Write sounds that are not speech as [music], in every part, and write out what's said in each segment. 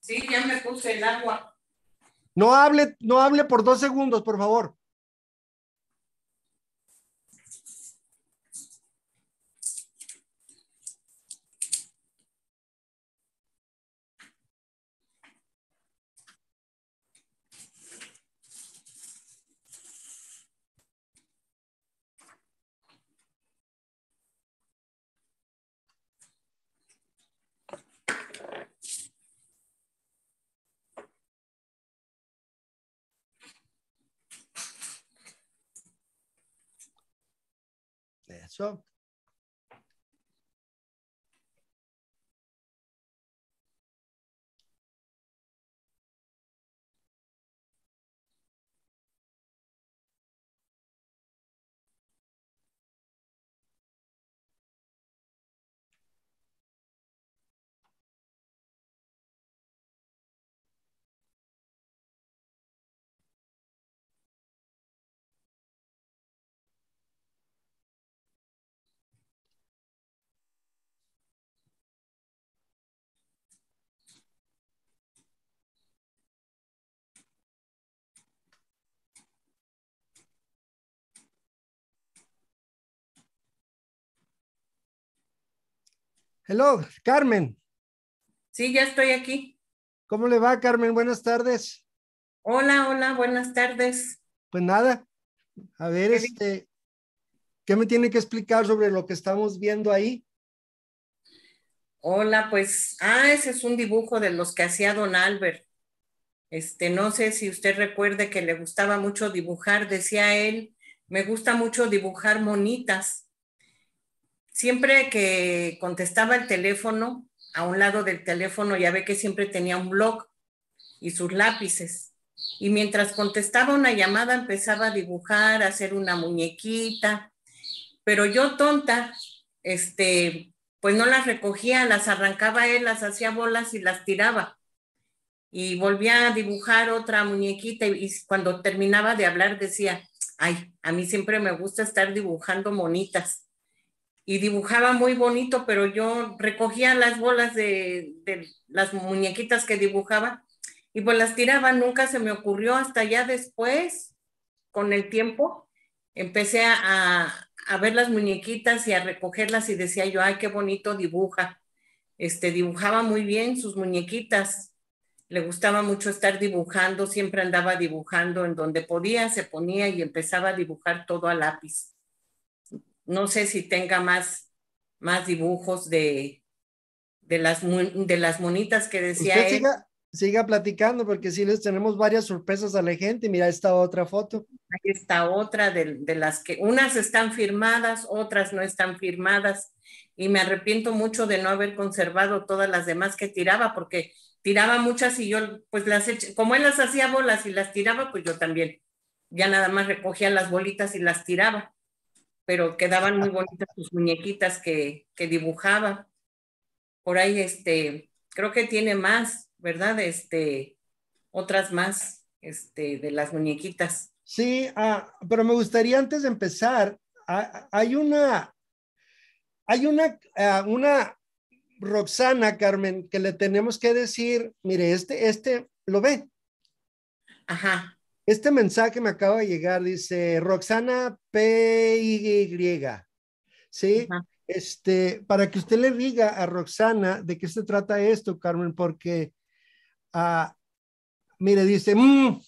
Sí, ya me puse el agua. No hable, no hable por dos segundos, por favor. só Hello, Carmen. Sí, ya estoy aquí. ¿Cómo le va, Carmen? Buenas tardes. Hola, hola, buenas tardes. Pues nada, a ver, este, ¿qué me tiene que explicar sobre lo que estamos viendo ahí? Hola, pues, ah, ese es un dibujo de los que hacía Don Albert. Este, no sé si usted recuerde que le gustaba mucho dibujar, decía él, me gusta mucho dibujar monitas siempre que contestaba el teléfono, a un lado del teléfono ya ve que siempre tenía un blog y sus lápices. Y mientras contestaba una llamada empezaba a dibujar, a hacer una muñequita. Pero yo tonta, este, pues no las recogía, las arrancaba él, las hacía bolas y las tiraba. Y volvía a dibujar otra muñequita y cuando terminaba de hablar decía, ay, a mí siempre me gusta estar dibujando monitas y dibujaba muy bonito, pero yo recogía las bolas de, las muñequitas que dibujaba y pues las tiraba, nunca se me ocurrió hasta ya después, con el tiempo, empecé a, ver las muñequitas y a recogerlas y decía yo, ay, qué bonito dibuja. Este, dibujaba muy bien sus muñequitas, le gustaba mucho estar dibujando, siempre andaba dibujando en donde podía, se ponía y empezaba a dibujar todo a lápiz no sé si tenga más, más dibujos de, las, de las monitas que decía él. Siga, platicando porque sí les tenemos varias sorpresas a la gente. Mira esta otra foto. Ahí está otra de, las que unas están firmadas, otras no están firmadas. Y me arrepiento mucho de no haber conservado todas las demás que tiraba porque tiraba muchas y yo pues las eché, como él las hacía bolas y las tiraba, pues yo también. Ya nada más recogía las bolitas y las tiraba pero quedaban muy bonitas sus muñequitas que, dibujaba. Por ahí, este, creo que tiene más, ¿verdad? Este, otras más, este, de las muñequitas. Sí, ah, pero me gustaría antes de empezar, ah, hay una, hay una, ah, una Roxana, Carmen, que le tenemos que decir, mire, este, este, lo ve. Ajá. Este mensaje me acaba de llegar, dice Roxana PY. ¿Sí? Este, para que usted le diga a Roxana de qué se trata esto, Carmen, porque, ah, mire, dice, mm,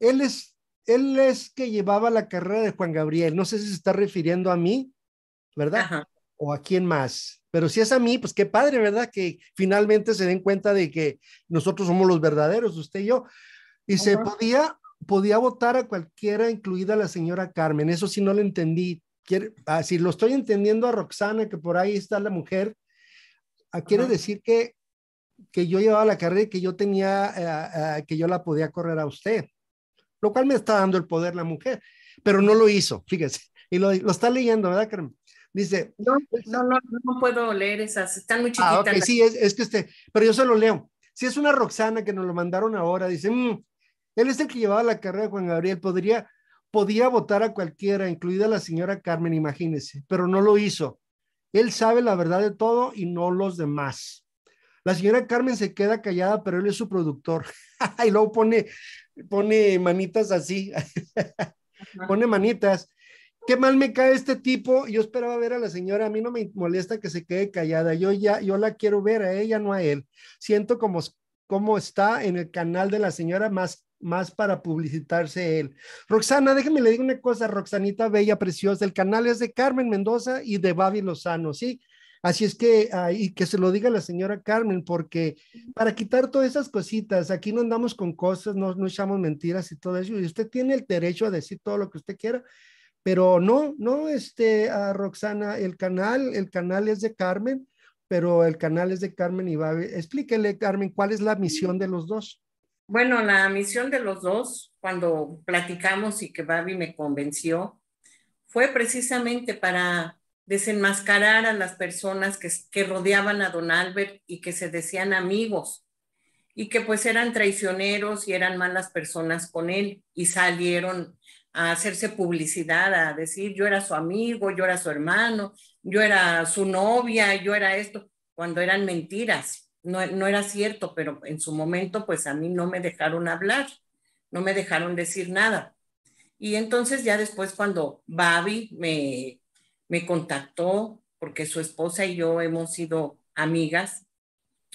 él, es, él es que llevaba la carrera de Juan Gabriel. No sé si se está refiriendo a mí, ¿verdad? O a quién más. Pero si es a mí, pues qué padre, ¿verdad? Que finalmente se den cuenta de que nosotros somos los verdaderos, usted y yo. Y se podía, podía votar a cualquiera, incluida la señora Carmen. Eso sí no lo entendí. Quiere, ah, si lo estoy entendiendo a Roxana, que por ahí está la mujer, ah, quiere decir que, que yo llevaba la carrera y que yo tenía, eh, ah, que yo la podía correr a usted. Lo cual me está dando el poder la mujer, pero no lo hizo, fíjese. Y lo, lo está leyendo, ¿verdad, Carmen? Dice. No, no, no, puedo leer esas, están muy chiquitas. Ah, okay, sí, es, que este pero yo se lo leo. Si es una Roxana que nos lo mandaron ahora, dice, mm, él es el que llevaba la carrera de Juan Gabriel. Podría, podía votar a cualquiera, incluida la señora Carmen, imagínese, pero no lo hizo. Él sabe la verdad de todo y no los demás. La señora Carmen se queda callada, pero él es su productor. [laughs] y luego pone, pone manitas así. [laughs] pone manitas. Qué mal me cae este tipo. Yo esperaba ver a la señora. A mí no me molesta que se quede callada. Yo ya, yo la quiero ver a ella, no a él. Siento como, como está en el canal de la señora más más para publicitarse él. Roxana, déjeme le digo una cosa, Roxanita Bella, preciosa, el canal es de Carmen Mendoza y de Babi Lozano, ¿sí? Así es que, ah, y que se lo diga la señora Carmen, porque para quitar todas esas cositas, aquí no andamos con cosas, no, no echamos mentiras y todo eso, y usted tiene el derecho a decir todo lo que usted quiera, pero no, no, este, a ah, Roxana, el canal, el canal es de Carmen, pero el canal es de Carmen y Babi. Explíquele, Carmen, cuál es la misión de los dos. Bueno, la misión de los dos, cuando platicamos y que Babi me convenció, fue precisamente para desenmascarar a las personas que, rodeaban a don Albert y que se decían amigos y que pues eran traicioneros y eran malas personas con él y salieron a hacerse publicidad, a decir yo era su amigo, yo era su hermano, yo era su novia, yo era esto, cuando eran mentiras no, era cierto, pero en su momento pues a mí no me dejaron hablar, no me dejaron decir nada. Y entonces ya después cuando Babi me, me contactó, porque su esposa y yo hemos sido amigas,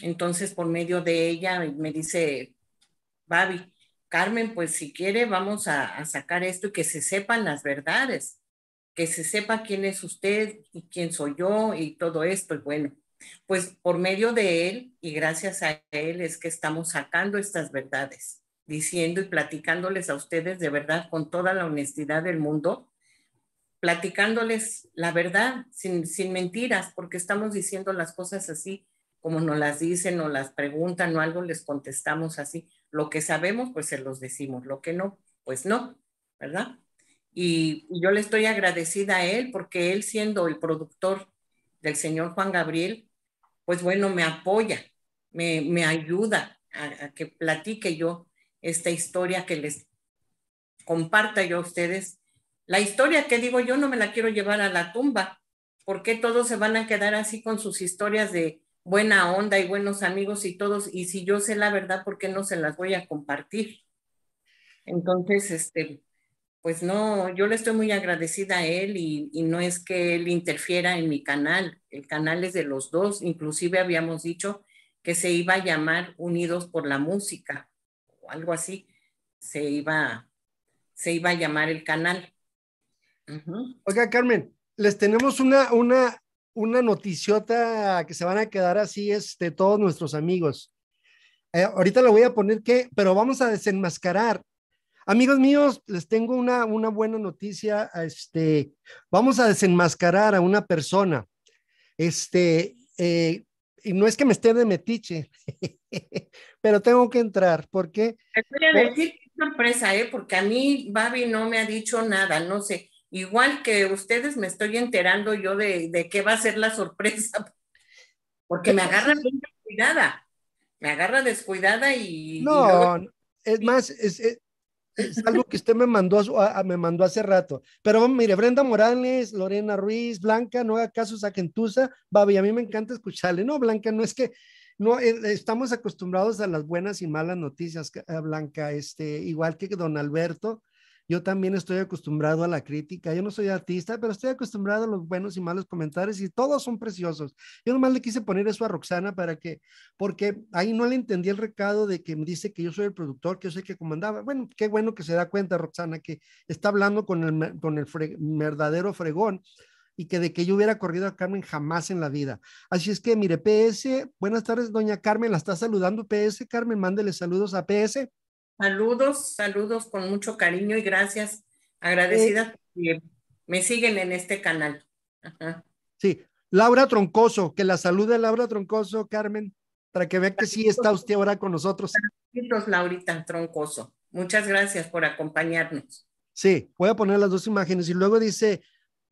entonces por medio de ella me dice, Babi, Carmen, pues si quiere vamos a, a, sacar esto y que se sepan las verdades, que se sepa quién es usted y quién soy yo y todo esto. Y bueno, pues por medio de Él y gracias a Él es que estamos sacando estas verdades, diciendo y platicándoles a ustedes de verdad con toda la honestidad del mundo, platicándoles la verdad sin, mentiras, porque estamos diciendo las cosas así como nos las dicen, o las preguntan o algo, les contestamos así. Lo que sabemos, pues se los decimos, lo que no, pues no, ¿verdad? y yo le estoy agradecida a él porque él siendo el productor del señor Juan Gabriel, pues bueno, me apoya, me, ayuda a, a, que platique yo esta historia, que les comparta yo a ustedes. La historia que digo yo no me la quiero llevar a la tumba, porque todos se van a quedar así con sus historias de buena onda y buenos amigos y todos, y si yo sé la verdad, ¿por qué no se las voy a compartir? Entonces, este, pues no, yo le estoy muy agradecida a él y, no es que él interfiera en mi canal, el canal es de los dos, inclusive habíamos dicho que se iba a llamar Unidos por la Música o algo así, se iba, se iba a llamar el canal. Oiga, Carmen, les tenemos una, una, noticiota que se van a quedar así, de este, todos nuestros amigos. Eh, ahorita lo voy a poner que, pero vamos a desenmascarar Amigos míos, les tengo una, una buena noticia. Este, vamos a desenmascarar a una persona. Este, eh, y no es que me esté de metiche, [laughs] pero tengo que entrar porque... qué? sorpresa, ¿eh? porque a mí Babi no me ha dicho nada, no sé. Igual que ustedes me estoy enterando yo de, qué va a ser la sorpresa, [laughs] porque me agarra descuidada, me agarra descuidada y... No, es más, es, es algo que usted me mandó, me mandó hace rato. Pero mire, Brenda Morales, Lorena Ruiz, Blanca, no haga caso, Sagentusa, Babi, a mí me encanta escucharle. No, Blanca, no es que no eh, estamos acostumbrados a las buenas y malas noticias, eh, Blanca, este, igual que don Alberto, yo también estoy acostumbrado a la crítica. Yo no soy artista, pero estoy acostumbrado a los buenos y malos comentarios y todos son preciosos. Yo nomás le quise poner eso a Roxana para que, porque ahí no le entendí el recado de que me dice que yo soy el productor, que yo soy que comandaba. Bueno, qué bueno que se da cuenta Roxana que está hablando con el, con el verdadero fregón y que de que yo hubiera corrido a Carmen jamás en la vida. Así es que, mire, PS, buenas tardes, doña Carmen, la está saludando PS, Carmen, mándele saludos a PS. Saludos, saludos con mucho cariño y gracias, eh, agradecida, me siguen en este canal. Sí, Laura Troncoso, que la salude Laura Troncoso, Carmen, para que vea que sí está usted ahora con nosotros. Saludos, Laurita Troncoso. Muchas gracias por acompañarnos. Sí, voy a poner las dos imágenes y luego dice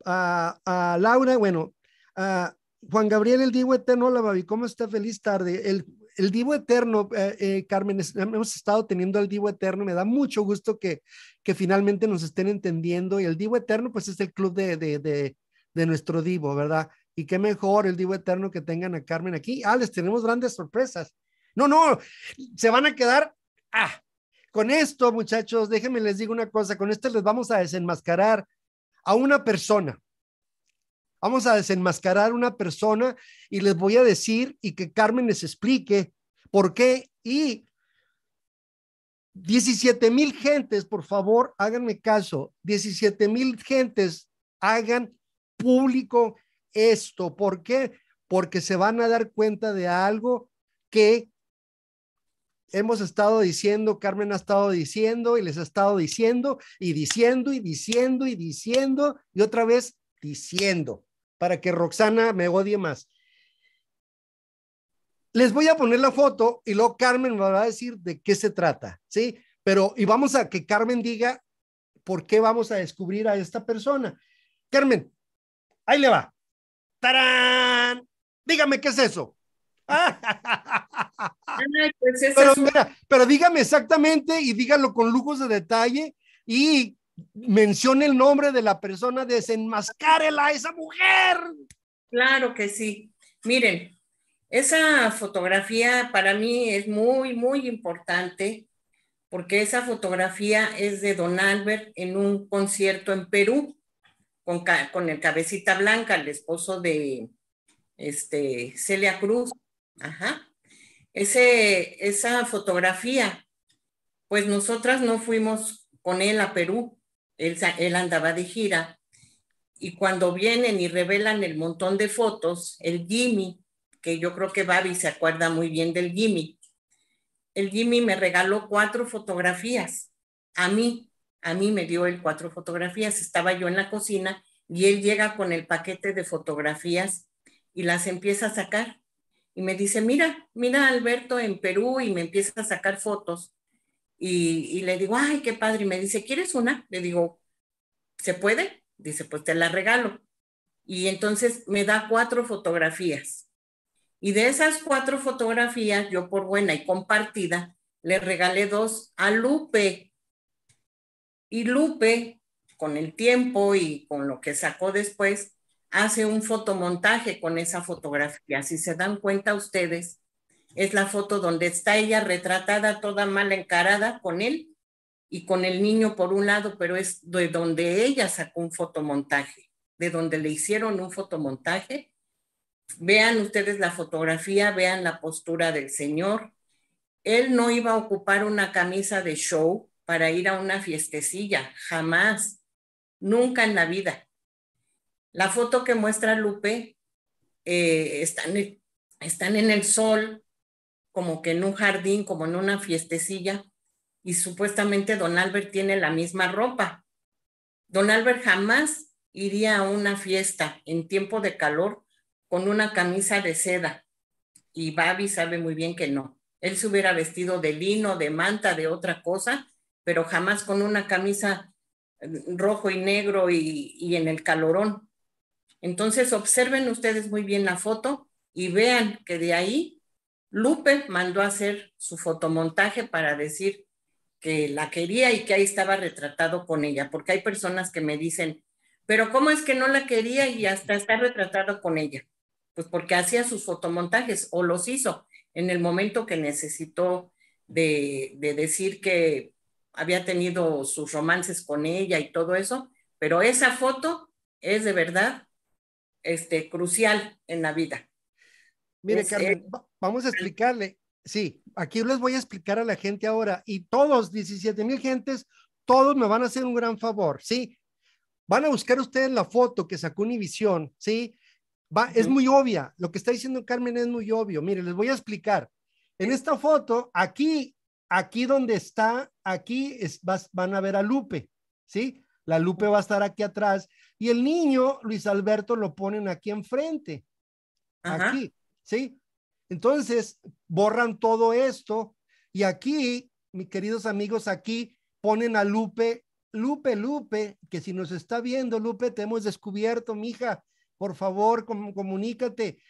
a, Laura, bueno, a Juan Gabriel el digo la babi, ¿cómo está? Feliz tarde. El el Divo Eterno, eh, eh, Carmen, hemos estado teniendo al Divo Eterno, me da mucho gusto que, que finalmente nos estén entendiendo y el Divo Eterno pues es el club de, nuestro Divo, ¿verdad? Y qué mejor el Divo Eterno que tengan a Carmen aquí. Ah, les tenemos grandes sorpresas. No, no, se van a quedar. Ah, con esto, muchachos, déjenme les digo una cosa, con esto les vamos a desenmascarar a una persona Vamos a desenmascarar una persona y les voy a decir y que Carmen les explique por qué. Y 17 mil gentes, por favor, háganme caso, 17 mil gentes hagan público esto. ¿Por qué? Porque se van a dar cuenta de algo que hemos estado diciendo, Carmen ha estado diciendo y les ha estado diciendo y diciendo y diciendo y diciendo y otra vez diciendo para que Roxana me odie más. Les voy a poner la foto y luego Carmen me va a decir de qué se trata, ¿sí? Pero, y vamos a que Carmen diga por qué vamos a descubrir a esta persona. Carmen, ahí le va. ¡Tarán! Dígame qué es eso. [laughs] Ah, pues pero dígame exactamente y dígalo con lujos de detalle y mencione el nombre de la persona, desenmascárela a esa mujer. Claro que sí. Miren, esa fotografía para mí es muy, muy importante porque esa fotografía es de Don Albert en un concierto en Perú con, con el cabecita blanca, el esposo de este, Celia Cruz. Ajá. Ese, esa fotografía, pues nosotras no fuimos con él a Perú, él, andaba de gira, y cuando vienen y revelan el montón de fotos, el Jimmy, que yo creo que Babi se acuerda muy bien del Jimmy, el Jimmy me regaló cuatro fotografías, a mí, a mí me dio el cuatro fotografías, estaba yo en la cocina y él llega con el paquete de fotografías y las empieza a sacar. Y me dice, mira, mira Alberto en Perú y me empieza a sacar fotos. Y, le digo, ay, qué padre. Y me dice, ¿quieres una? Le digo, ¿se puede? Dice, pues te la regalo. Y entonces me da cuatro fotografías. Y de esas cuatro fotografías, yo por buena y compartida, le regalé dos a Lupe. Y Lupe, con el tiempo y con lo que sacó después, hace un fotomontaje con esa fotografía. Si se dan cuenta ustedes, es la foto donde está ella retratada toda mal encarada con él y con el niño por un lado, pero es de donde ella sacó un fotomontaje, de donde le hicieron un fotomontaje. Vean ustedes la fotografía, vean la postura del señor. Él no iba a ocupar una camisa de show para ir a una fiestecilla, jamás, nunca en la vida. La foto que muestra Lupe, eh, están, están en el sol, como que en un jardín, como en una fiestecilla, y supuestamente Don Albert tiene la misma ropa. Don Albert jamás iría a una fiesta en tiempo de calor con una camisa de seda, y Babi sabe muy bien que no. Él se hubiera vestido de lino, de manta, de otra cosa, pero jamás con una camisa mm, rojo y negro y, y en el calorón. Entonces observen ustedes muy bien la foto y vean que de ahí Lupe mandó a hacer su fotomontaje para decir que la quería y que ahí estaba retratado con ella, porque hay personas que me dicen, pero ¿cómo es que no la quería y hasta está retratado con ella? Pues porque hacía sus fotomontajes o los hizo en el momento que necesitó de, decir que había tenido sus romances con ella y todo eso, pero esa foto es de verdad este, crucial en la vida. Mire, eh, Vamos a explicarle. Sí, aquí les voy a explicar a la gente ahora y todos, 17 mil gentes, todos me van a hacer un gran favor, ¿sí? Van a buscar ustedes la foto que sacó Univisión, ¿sí? Va, es muy obvia, lo que está diciendo Carmen es muy obvio. Mire, les voy a explicar. En esta foto, aquí, aquí donde está, aquí es, van a ver a Lupe, ¿sí? La Lupe va a estar aquí atrás y el niño, Luis Alberto, lo ponen aquí enfrente, aquí, ¿sí? Entonces, borran todo esto y aquí, mis queridos amigos, aquí ponen a Lupe, Lupe, Lupe, que si nos está viendo, Lupe, te hemos descubierto, mija, por favor, comunícate.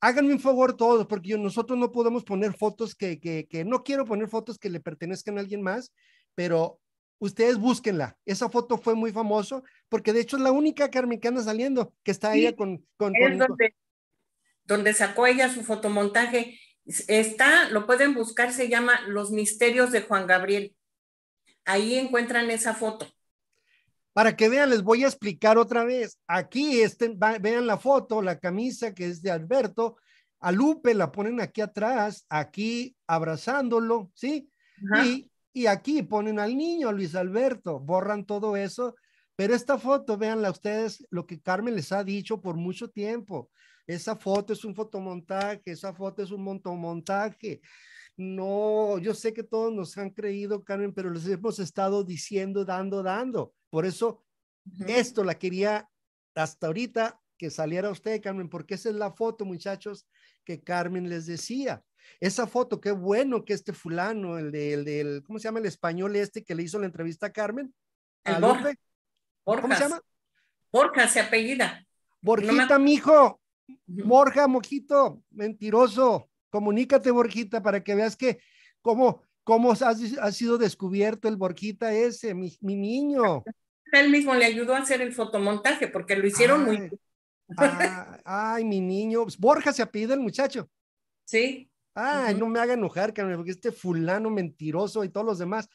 Háganme un favor todos, porque nosotros no podemos poner fotos que, no quiero poner fotos que le pertenezcan a alguien más, pero ustedes búsquenla. Esa foto fue muy famoso, porque de hecho es la única Carmen saliendo, que está ella con, donde sacó ella su fotomontaje. Está, lo pueden buscar, se llama Los Misterios de Juan Gabriel. Ahí encuentran esa foto. Para que vean, les voy a explicar otra vez. Aquí estén vean la foto, la camisa que es de Alberto. A Lupe la ponen aquí atrás, aquí abrazándolo, ¿sí? Y, aquí ponen al niño, Luis Alberto, borran todo eso. Pero esta foto, véanla ustedes, lo que Carmen les ha dicho por mucho tiempo. Esa foto es un fotomontaje, esa foto es un montomontaje. No, yo sé que todos nos han creído, Carmen, pero les hemos estado diciendo, dando, dando. Por eso esto la quería hasta ahorita que saliera usted, Carmen, porque esa es la foto, muchachos, que Carmen les decía. Esa foto, qué bueno que este fulano, el del, el, ¿cómo se llama? El español este que le hizo la entrevista a Carmen. El ¿Cómo se llama? Borja, se apellida. Borjita, mijo. Borja mojito, mentiroso, comunícate, Borjita, para que veas que cómo, cómo ha sido descubierto el Borjita ese, mi, niño. Él mismo le ayudó a hacer el fotomontaje porque lo hicieron muy Ay, ah, mi niño. Pues, Borja se ha pedido el muchacho. Sí. Ay, no me haga enojar, porque este fulano mentiroso y todos los demás.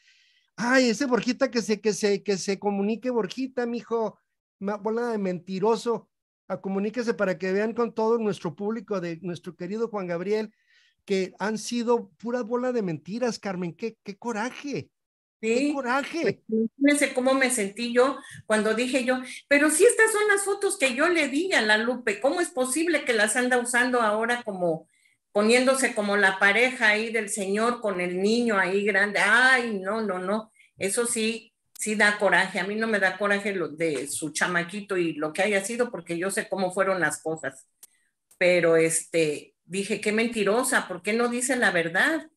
Ay, ese Borjita que se, que se, que se comunique, Borjita, hijo, Bola de mentiroso a comuníquese para que vean con todo nuestro público de nuestro querido Juan Gabriel, que han sido pura bola de mentiras, Carmen. Qué, qué coraje. Sí. ¡Qué coraje! Fíjense pues, cómo me sentí yo cuando dije yo, pero si estas son las fotos que yo le di a la Lupe, ¿cómo es posible que las anda usando ahora como poniéndose como la pareja ahí del señor con el niño ahí grande? Ay, no, no, no. Eso sí, sí da coraje. A mí no me da coraje lo de su chamaquito y lo que haya sido, porque yo sé cómo fueron las cosas. Pero este, dije, qué mentirosa, ¿por qué no dice la verdad?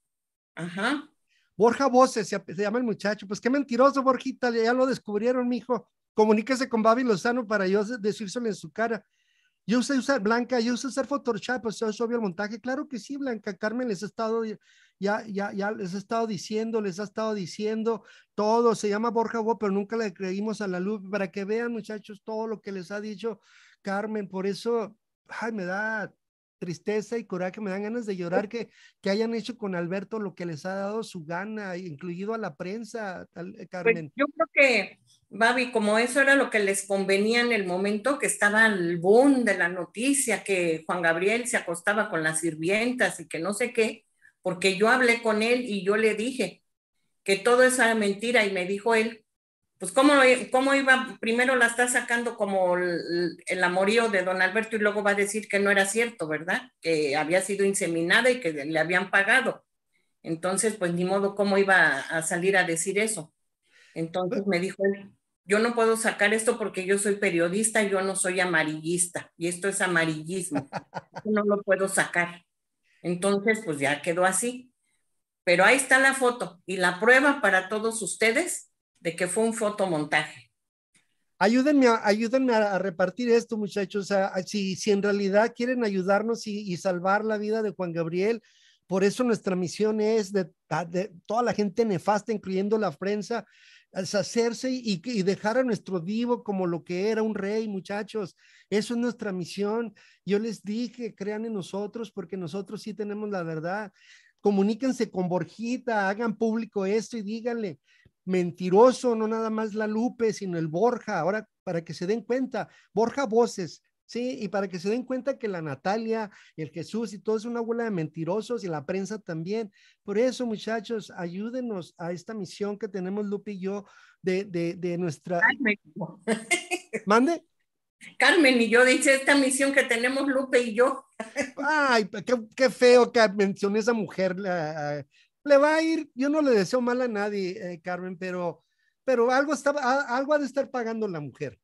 Ajá. Borja Voces se, llama el muchacho. Pues qué mentiroso, Borjita, ya lo descubrieron, mijo. Comuníquese con Babi Lozano para yo decírselo en su cara. Yo sé usar, Blanca, yo sé usar Photoshop, pues yo soy el montaje. Claro que sí, Blanca. Carmen les ha estado ya, ya, ya les he estado diciendo, les ha estado diciendo todo, se llama Borja Bo, pero nunca le creímos a la luz, para que vean muchachos todo lo que les ha dicho Carmen, por eso, me da tristeza y coraje, me dan ganas de llorar que, que hayan hecho con Alberto lo que les ha dado su gana, incluido a la prensa, eh, pues Carmen. yo creo que, Babi, como eso era lo que les convenía en el momento que estaba el boom de la noticia, que Juan Gabriel se acostaba con las sirvientas y que no sé qué, porque yo hablé con él y yo le dije que todo esa mentira y me dijo él, pues cómo, cómo iba, primero la está sacando como el, amorío de don Alberto y luego va a decir que no era cierto, ¿verdad? Que había sido inseminada y que le habían pagado. Entonces, pues ni modo cómo iba a salir a decir eso. Entonces me dijo él, yo no puedo sacar esto porque yo soy periodista, yo no soy amarillista y esto es amarillismo. [laughs] no lo puedo sacar. Entonces, pues ya quedó así. Pero ahí está la foto y la prueba para todos ustedes de que fue un fotomontaje. Ayúdenme a, ayúdenme a, repartir esto, muchachos. si, en realidad quieren ayudarnos y, salvar la vida de Juan Gabriel, por eso nuestra misión es de toda la gente nefasta, incluyendo la prensa, deshacerse y, y, dejar a nuestro divo como lo que era un rey, muchachos. Eso es nuestra misión. Yo les dije, crean en nosotros porque nosotros sí tenemos la verdad. Comuníquense con Borjita, hagan público esto y díganle, mentiroso, no nada más la Lupe, sino el Borja. Ahora, para que se den cuenta, Borja Voces, ¿sí? Y para que se den cuenta que la Natalia, y el Jesús y todo es una bola de mentirosos y la prensa también. Por eso, muchachos, ayúdenos a esta misión que tenemos Lupe y yo de, nuestra... Carmen. [laughs] ¿Mande? Carmen y yo, dice esta misión que tenemos Lupe y yo. Ay, qué, feo que mencioné esa mujer. Eh, le va a ir, yo no le deseo mal a nadie, eh, Carmen, pero, pero algo, estaba algo ha de estar pagando la mujer.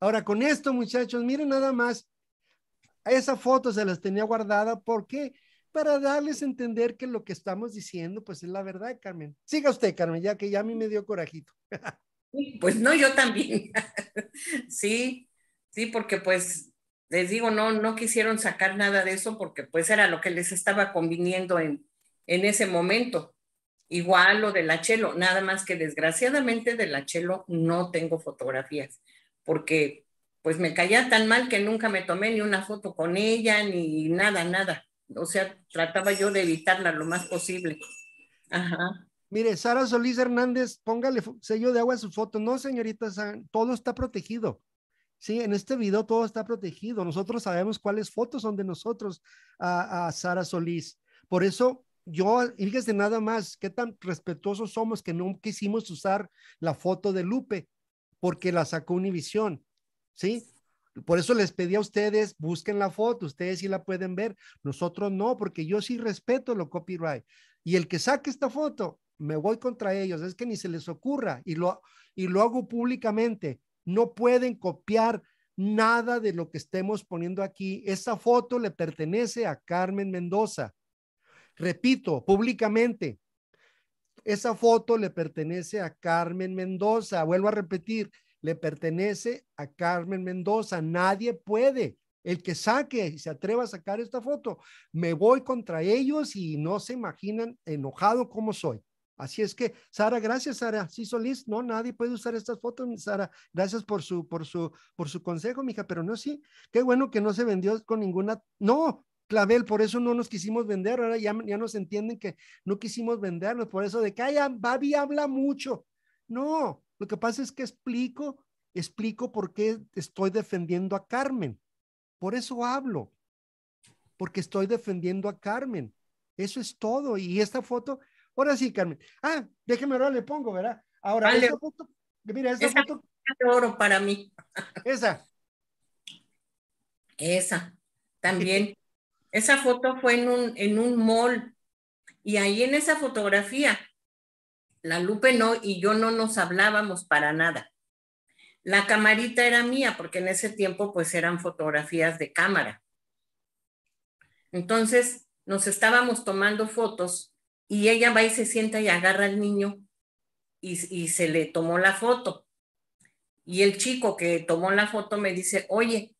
Ahora, con esto, muchachos, miren nada más. Esa foto se las tenía guardada. porque Para darles a entender que lo que estamos diciendo, pues es la verdad, Carmen. Siga usted, Carmen, ya que ya a mí me dio corajito. [laughs] Pues no, yo también. [laughs] sí, sí, porque pues les digo, no, no quisieron sacar nada de eso porque pues era lo que les estaba conviniendo en, en ese momento. Igual lo de la Chelo, nada más que desgraciadamente de la Chelo no tengo fotografías porque pues me caía tan mal que nunca me tomé ni una foto con ella, ni nada, nada. O sea, trataba yo de evitarla lo más posible. Ajá. Mire, Sara Solís Hernández, póngale sello de agua a su foto. No, señorita, todo está protegido. Sí, en este video todo está protegido. Nosotros sabemos cuáles fotos son de nosotros a, Sara Solís. Por eso yo, fíjese nada más, qué tan respetuosos somos que nunca quisimos usar la foto de Lupe porque la sacó Univisión, ¿sí? Por eso les pedí a ustedes, busquen la foto, ustedes sí la pueden ver, nosotros no, porque yo sí respeto lo copyright. Y el que saque esta foto, me voy contra ellos, es que ni se les ocurra y lo, y lo hago públicamente. No pueden copiar nada de lo que estemos poniendo aquí. Esta foto le pertenece a Carmen Mendoza. Repito, públicamente, esa foto le pertenece a Carmen Mendoza. Vuelvo a repetir, le pertenece a Carmen Mendoza. Nadie puede. El que saque y se atreva a sacar esta foto, me voy contra ellos y no se imaginan enojado como soy. Así es que, Sara, gracias, Sara. Sí, Solís, no, nadie puede usar estas fotos, Sara. Gracias por su, por su, por su consejo, mija, pero no, sí. Qué bueno que no se vendió con ninguna. No, clavel, por eso no nos quisimos vender, ahora ya, ya nos entienden que no quisimos venderlos, por eso de que Ay, Babi habla mucho. No, lo que pasa es que explico, explico por qué estoy defendiendo a Carmen. Por eso hablo, porque estoy defendiendo a Carmen. Eso es todo. Y esta foto, ahora sí, Carmen. Ah, déjeme ahora le pongo, ¿verdad? Ahora, esta foto, mira, esta foto. oro para mí. Esa. Esa, también. Esa foto fue en un, en un mall y ahí en esa fotografía, la Lupe no y yo no nos hablábamos para nada. La camarita era mía porque en ese tiempo pues eran fotografías de cámara. Entonces nos estábamos tomando fotos y ella va y se sienta y agarra al niño y se le tomó la foto. Y el chico que tomó la foto me dice, oye,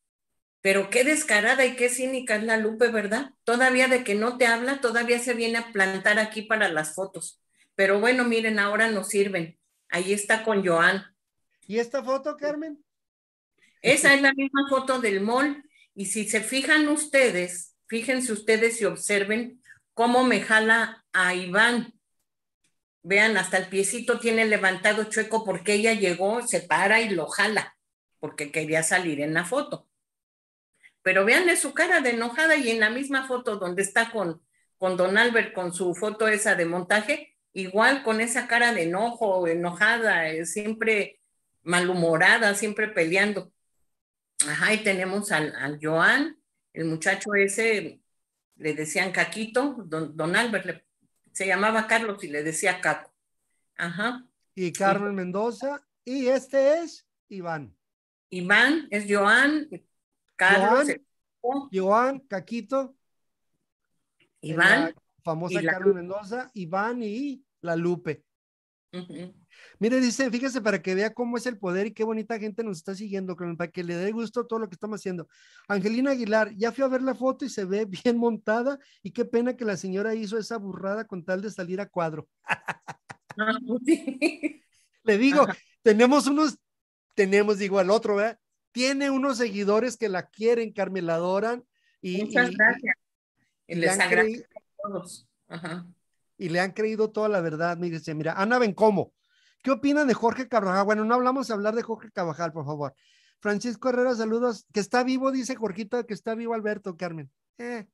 pero qué descarada y qué cínica es la Lupe, ¿verdad? Todavía de que no te habla, todavía se viene a plantar aquí para las fotos. Pero bueno, miren, ahora nos sirven. Ahí está con Joan. ¿Y esta foto, Carmen? Esa es la misma foto del mall. Y si se fijan ustedes, fíjense ustedes y observen cómo me jala a Iván. Vean, hasta el piecito tiene levantado chueco porque ella llegó, se para y lo jala, porque quería salir en la foto pero véanle su cara de enojada y en la misma foto donde está con, con Don Albert, con su foto esa de montaje, igual con esa cara de enojo, enojada, eh, siempre malhumorada, siempre peleando. Ajá, y tenemos al, Joan, el muchacho ese, le decían Caquito, don, Albert se llamaba Carlos y le decía Caco. Ajá. Y Carlos Mendoza, y este es Iván. Iván es Joan, Carlos, Joan, Caquito, Iván, famosa Carlos Mendoza, Iván y la Lupe. Mire, dice, fíjese para que vea cómo es el poder y qué bonita gente nos está siguiendo, para que le dé gusto todo lo que estamos haciendo. Angelina Aguilar, ya fui a ver la foto y se ve [laughs] bien montada y qué pena que la señora hizo esa burrada con tal de salir a cuadro. Ah, [laughs] le digo, tenemos unos, tenemos, digo, al otro, ¿verdad? tiene unos seguidores que la quieren, Carmen, la adoran. Y, Muchas gracias. Y, les le agradezco a todos. Y le han creído toda la verdad. Mire, mira, Ana Bencomo, ¿qué opinan de Jorge Carvajal? Bueno, no hablamos de hablar de Jorge Carvajal, por favor. Francisco Herrera, saludos. Que está vivo, dice Jorgito, que está vivo Alberto, Carmen. Eh,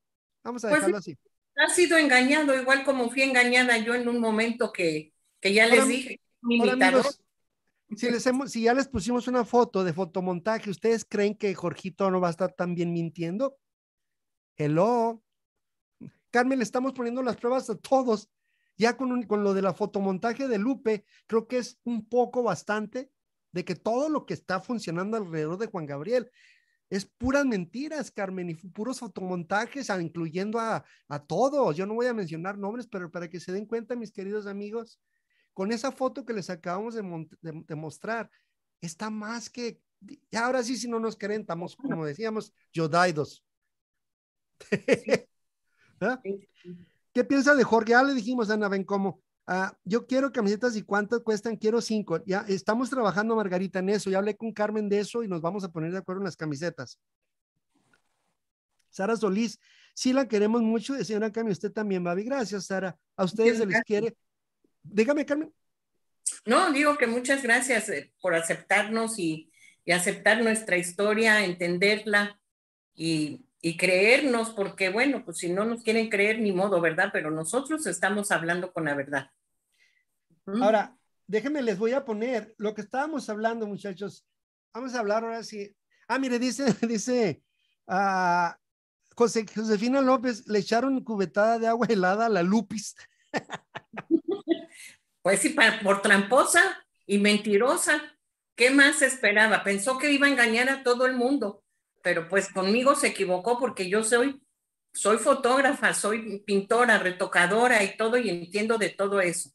vamos a pues dejarlo así. Ha sido engañado, igual como fui engañada yo en un momento que, ya les dije. Si, ya les pusimos una foto de fotomontaje, ¿ustedes creen que Jorgito no va a estar tan bien mintiendo? Hello. Carmen, le estamos poniendo las pruebas a todos. Ya con, lo de la fotomontaje de Lupe, creo que es un poco bastante de que todo lo que está funcionando alrededor de Juan Gabriel es puras mentiras, Carmen, y puros fotomontajes, ah, incluyendo a, a todos. Yo no voy a mencionar nombres, pero para que se den cuenta, mis queridos amigos, con esa foto que les acabamos de, mostrar, está más que, y ahora sí, si no nos creen, estamos, como decíamos, yodaidos. [laughs] ¿Ah? ¿Qué piensa de Jorge? Ya le dijimos a Ana ven cómo. Ah, yo quiero camisetas y cuántas cuestan, quiero cinco. Ya estamos trabajando, Margarita, en eso. Ya hablé con Carmen de eso y nos vamos a poner de acuerdo en las camisetas. Sara Solís, sí la queremos mucho, señora Cami, usted también, baby, Gracias, Sara. A ustedes se les quiere Dígame, Carmen. No, digo que muchas gracias eh, por aceptarnos y, aceptar nuestra historia, entenderla y, y, creernos, porque bueno, pues si no nos quieren creer, ni modo, ¿verdad? Pero nosotros estamos hablando con la verdad. Ahora, déjenme, les voy a poner lo que estábamos hablando, muchachos. Vamos a hablar ahora si Ah, mire, dice, [laughs] dice ah, Josefina López, le echaron cubetada de agua [laughs] helada a la Lupis. [laughs] Pues sí, por tramposa y mentirosa. ¿Qué más esperaba? Pensó que iba a engañar a todo el mundo, pero pues conmigo se equivocó porque yo soy, soy fotógrafa, soy pintora, retocadora y todo, y entiendo de todo eso.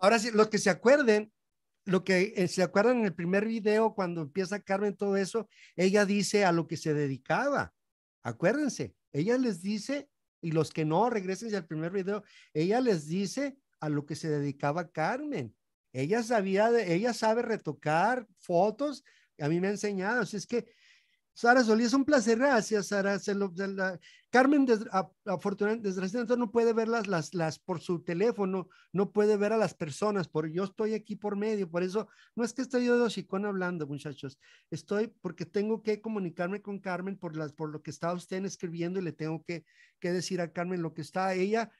Ahora sí, los que se acuerden, lo que eh, se acuerdan en el primer video, cuando empieza Carmen todo eso, ella dice a lo que se dedicaba. Acuérdense, ella les dice y los que no, regresen al primer video. Ella les dice a lo que se dedicaba Carmen. Ella sabía, ella sabe retocar fotos, a mí me ha enseñado. Así es que Sara Solís, un placer, gracias Sara. de Carmen, des, desgraciadamente no puede verlas las, las, por su teléfono, no puede ver a las personas, por, yo estoy aquí por medio, por eso no es que estoy yo de Oshikon hablando, muchachos, estoy porque tengo que comunicarme con Carmen por, las, por lo que está usted escribiendo y le tengo que, que decir a Carmen lo que está ella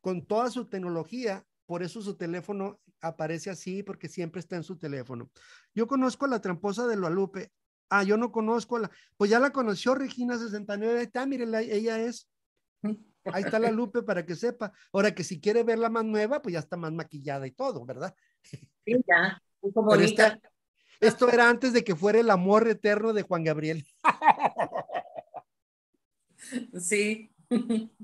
con toda su tecnología por eso su teléfono aparece así, porque siempre está en su teléfono. Yo conozco a la tramposa de Lualupe Ah, yo no conozco a la. Pues ya la conoció Regina 69. Ahí está, miren, ella es. Ahí está la [laughs] Lupe para que sepa. Ahora que si quiere verla más nueva, pues ya está más maquillada y todo, ¿verdad? Sí, ya. esto era antes de que fuera el amor eterno de Juan Gabriel. [laughs] Sí. [laughs]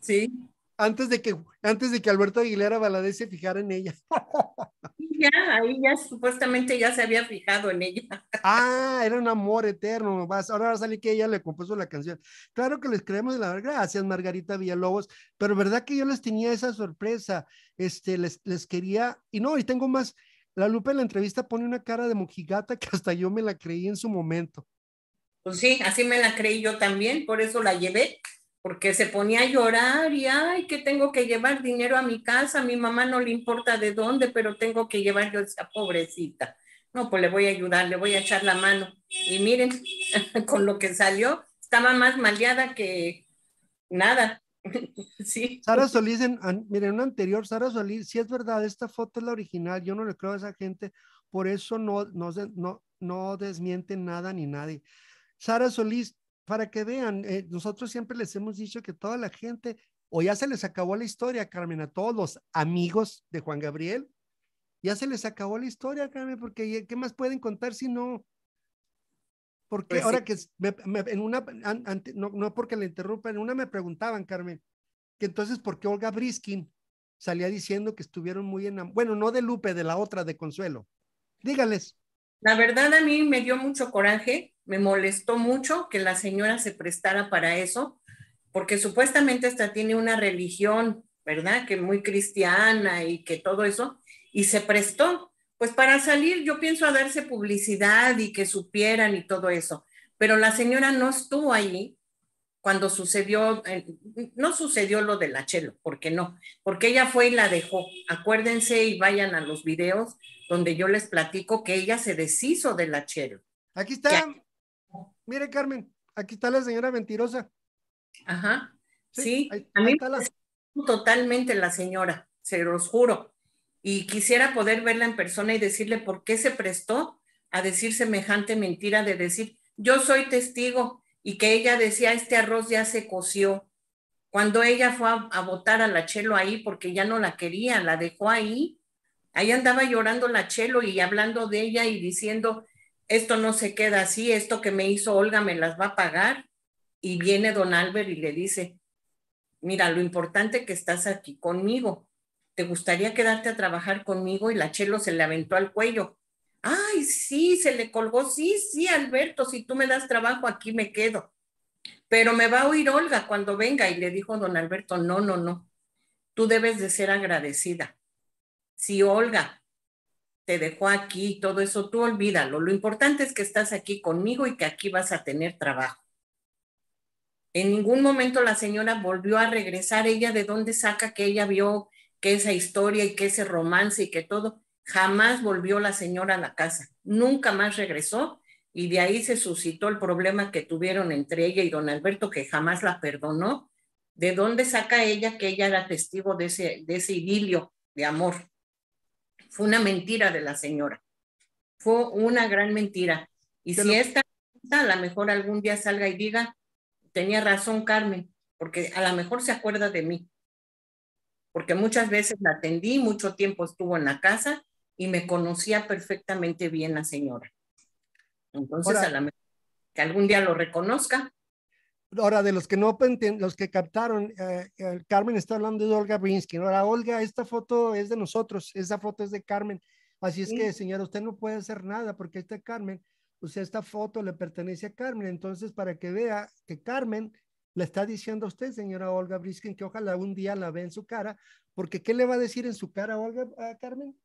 Sí antes de que antes de que Alberto Aguilera Valadez se fijara en ella. [laughs] Ya, ahí ya supuestamente ya se había fijado en ella. Ah, era un amor eterno. Vas, ahora va que ella le compuso la canción. Claro que les creemos de la verdad. Gracias, Margarita Villalobos. Pero verdad que yo les tenía esa sorpresa. Este, les, les quería, y no, y tengo más. La Lupe en la entrevista pone una cara de mojigata que hasta yo me la creí en su momento. Pues sí, así me la creí yo también, por eso la llevé porque se ponía a llorar y, ay, que tengo que llevar dinero a mi casa, a mi mamá no le importa de dónde, pero tengo que llevar yo a esa pobrecita. No, pues le voy a ayudar, le voy a echar la mano. Y miren, [laughs] con lo que salió, estaba más maleada que nada. [laughs] sí. Sara Solís, en, miren, anterior, Sara Solís, si es verdad, esta foto es la original, yo no le creo a esa gente, por eso no, no, no, no nada ni nadie. Sara Solís, para que vean, eh, nosotros siempre les hemos dicho que toda la gente, o ya se les acabó la historia, Carmen, a todos los amigos de Juan Gabriel, ya se les acabó la historia, Carmen, porque ¿qué más pueden contar si no? Porque pues ahora que en una, no, porque le interrumpan, en una me preguntaban, Carmen, que entonces, ¿por qué Olga Briskin salía diciendo que estuvieron muy en Bueno, no de Lupe, de la otra, de Consuelo. Dígales. La verdad a mí me dio mucho coraje me molestó mucho que la señora se prestara para eso, porque supuestamente esta tiene una religión, ¿verdad? Que muy cristiana y que todo eso, y se prestó. Pues para salir, yo pienso a darse publicidad y que supieran y todo eso, pero la señora no estuvo ahí cuando sucedió, no sucedió lo de del ¿por porque no, porque ella fue y la dejó. Acuérdense y vayan a los videos donde yo les platico que ella se deshizo del chelo, Aquí está mire Carmen, aquí está la señora mentirosa. Ajá, sí, a mí totalmente la señora, se los juro. Y quisiera poder verla en persona y decirle por qué se prestó a decir semejante mentira de decir, yo soy testigo y que ella decía, este arroz ya se coció. Cuando ella fue a, botar votar a la Chelo ahí porque ya no la quería, la dejó ahí. Ahí andaba llorando la Chelo y hablando de ella y diciendo, esto no se queda así, esto que me hizo Olga me las va a pagar. Y viene don Albert y le dice, mira, lo importante que estás aquí conmigo, ¿te gustaría quedarte a trabajar conmigo? Y la Chelo se le aventó al cuello. Ay, sí, se le colgó, sí, sí, Alberto, si tú me das trabajo, aquí me quedo. Pero me va a oír Olga cuando venga. Y le dijo don Alberto, no, no, no, tú debes de ser agradecida. sí, Olga te dejó aquí, todo eso, tú olvídalo. Lo importante es que estás aquí conmigo y que aquí vas a tener trabajo. En ningún momento la señora volvió a regresar. Ella de dónde saca que ella vio que esa historia y que ese romance y que todo. Jamás volvió la señora a la casa. Nunca más regresó y de ahí se suscitó el problema que tuvieron entre ella y don Alberto, que jamás la perdonó. ¿De dónde saca ella que ella era testigo de ese, de ese idilio de amor? fue una mentira de la señora. Fue una gran mentira. Y si esta, a lo mejor algún día salga y diga, tenía razón Carmen, porque a lo mejor se acuerda de mí. Porque muchas veces la atendí, mucho tiempo estuvo en la casa y me conocía perfectamente bien la señora. Entonces, a lo mejor que algún día lo reconozca. Ahora, de los que no los que captaron, eh, Carmen está hablando de Olga Brinsky. Ahora, Olga, esta foto es de nosotros, esa foto es de Carmen. Así es que, señora, usted no puede hacer nada porque esta Carmen, o sea, esta foto le pertenece a Carmen. Entonces, para que vea que Carmen le está diciendo a usted, señora Olga Brinsky, que ojalá un día la vea en su cara, porque ¿qué le va a decir en su cara Olga a Carmen?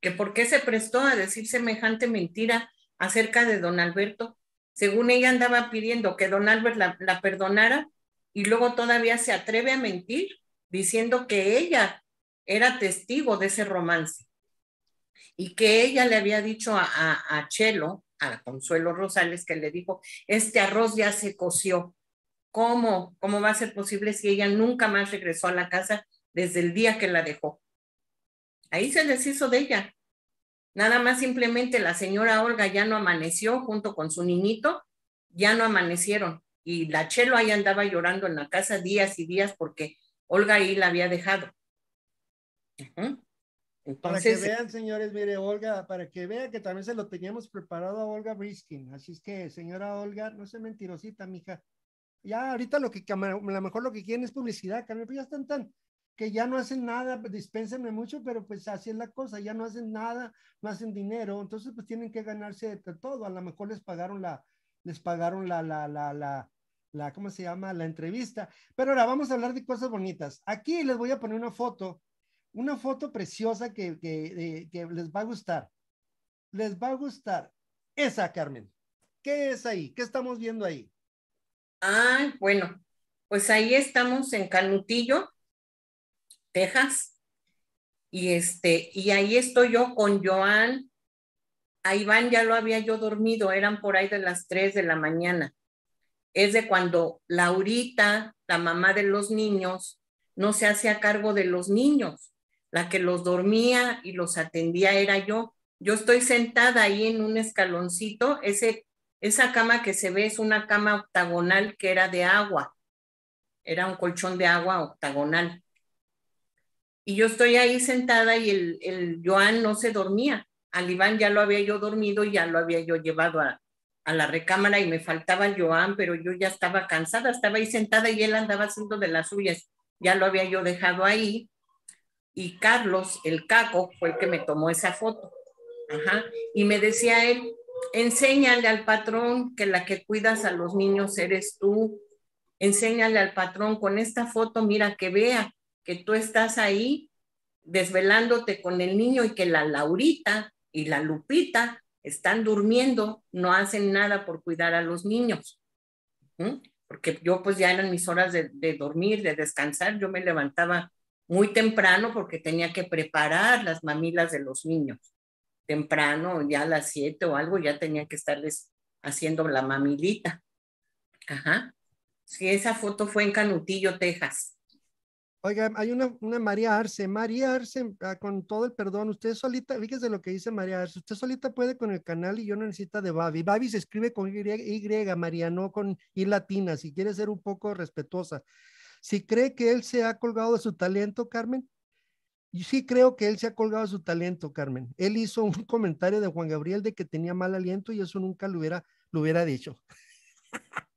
Que por qué se prestó a decir semejante mentira acerca de don Alberto según ella andaba pidiendo que don Albert la, perdonara y luego todavía se atreve a mentir diciendo que ella era testigo de ese romance y que ella le había dicho a, Chelo, a Consuelo Rosales, que le dijo, este arroz ya se coció. ¿Cómo? ¿Cómo va a ser posible si ella nunca más regresó a la casa desde el día que la dejó? Ahí se deshizo de ella. Nada más simplemente la señora Olga ya no amaneció junto con su niñito, ya no amanecieron. Y la Chelo ahí andaba llorando en la casa días y días porque Olga ahí la había dejado. Entonces, para que vean, señores, mire, Olga, para que vean que también se lo teníamos preparado a Olga Briskin. Así es que, señora Olga, no sea mentirosita, mija. Ya ahorita lo que, a lo mejor lo que quieren es publicidad, Carmen, pero ya están tan, que ya no hacen nada, pues, dispénsenme mucho, pero pues así es la cosa, ya no hacen nada, no hacen dinero, entonces pues tienen que ganarse de todo, a lo mejor les pagaron la, les pagaron la, la, la, la, la ¿cómo se llama? La entrevista. Pero ahora vamos a hablar de cosas bonitas. Aquí les voy a poner una foto, una foto preciosa que, que, eh, que les va a gustar. Les va a gustar. Esa, Carmen. ¿Qué es ahí? ¿Qué estamos viendo ahí? Ah, bueno, pues ahí estamos en Canutillo, Texas. Y, este, y ahí estoy yo con Joan. A Iván ya lo había yo dormido, eran por ahí de las 3 de la mañana. Es de cuando Laurita, la mamá de los niños, no se hacía cargo de los niños. La que los dormía y los atendía era yo. Yo estoy sentada ahí en un escaloncito. Ese, esa cama que se ve es una cama octagonal que era de agua. Era un colchón de agua octagonal. Y yo estoy ahí sentada y el, Joan no se dormía. Al Iván ya lo había yo dormido ya lo había yo llevado a, la recámara y me faltaba el Joan, pero yo ya estaba cansada, estaba ahí sentada y él andaba haciendo de las suyas. Ya lo había yo dejado ahí. Y Carlos, el caco, fue el que me tomó esa foto. Y me decía él, enséñale al patrón que la que cuidas a los niños eres tú. Enséñale al patrón con esta foto, mira que vea tú estás ahí desvelándote con el niño y que la Laurita y la Lupita están durmiendo, no hacen nada por cuidar a los niños. Porque yo pues ya eran mis horas de, dormir, de descansar, yo me levantaba muy temprano porque tenía que preparar las mamilas de los niños. Temprano, ya a las siete o algo, ya tenía que estarles haciendo la mamilita. Ajá. Sí, esa foto fue en Canutillo, Texas. Oiga, hay una, María Arce. María Arce, ah, con todo el perdón, usted solita, fíjese lo que dice María Arce, usted solita puede con el canal y yo no necesito de Babi. Babi se escribe con Y, María, no con Y latina, si quiere ser un poco respetuosa. Si cree que él se ha colgado de su talento, Carmen, yo sí creo que él se ha colgado de su talento, Carmen. Él hizo un comentario de Juan Gabriel de que tenía mal aliento y eso nunca lo hubiera, lo hubiera dicho. [laughs]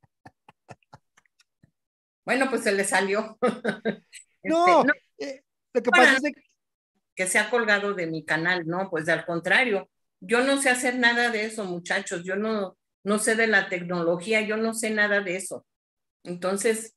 Bueno, pues se le salió. [laughs] Este, no, eh, lo que pasa es que... se ha colgado de mi canal, no, pues al contrario, yo no sé hacer nada de eso, muchachos, yo no, no sé de la tecnología, yo no sé nada de eso. Entonces,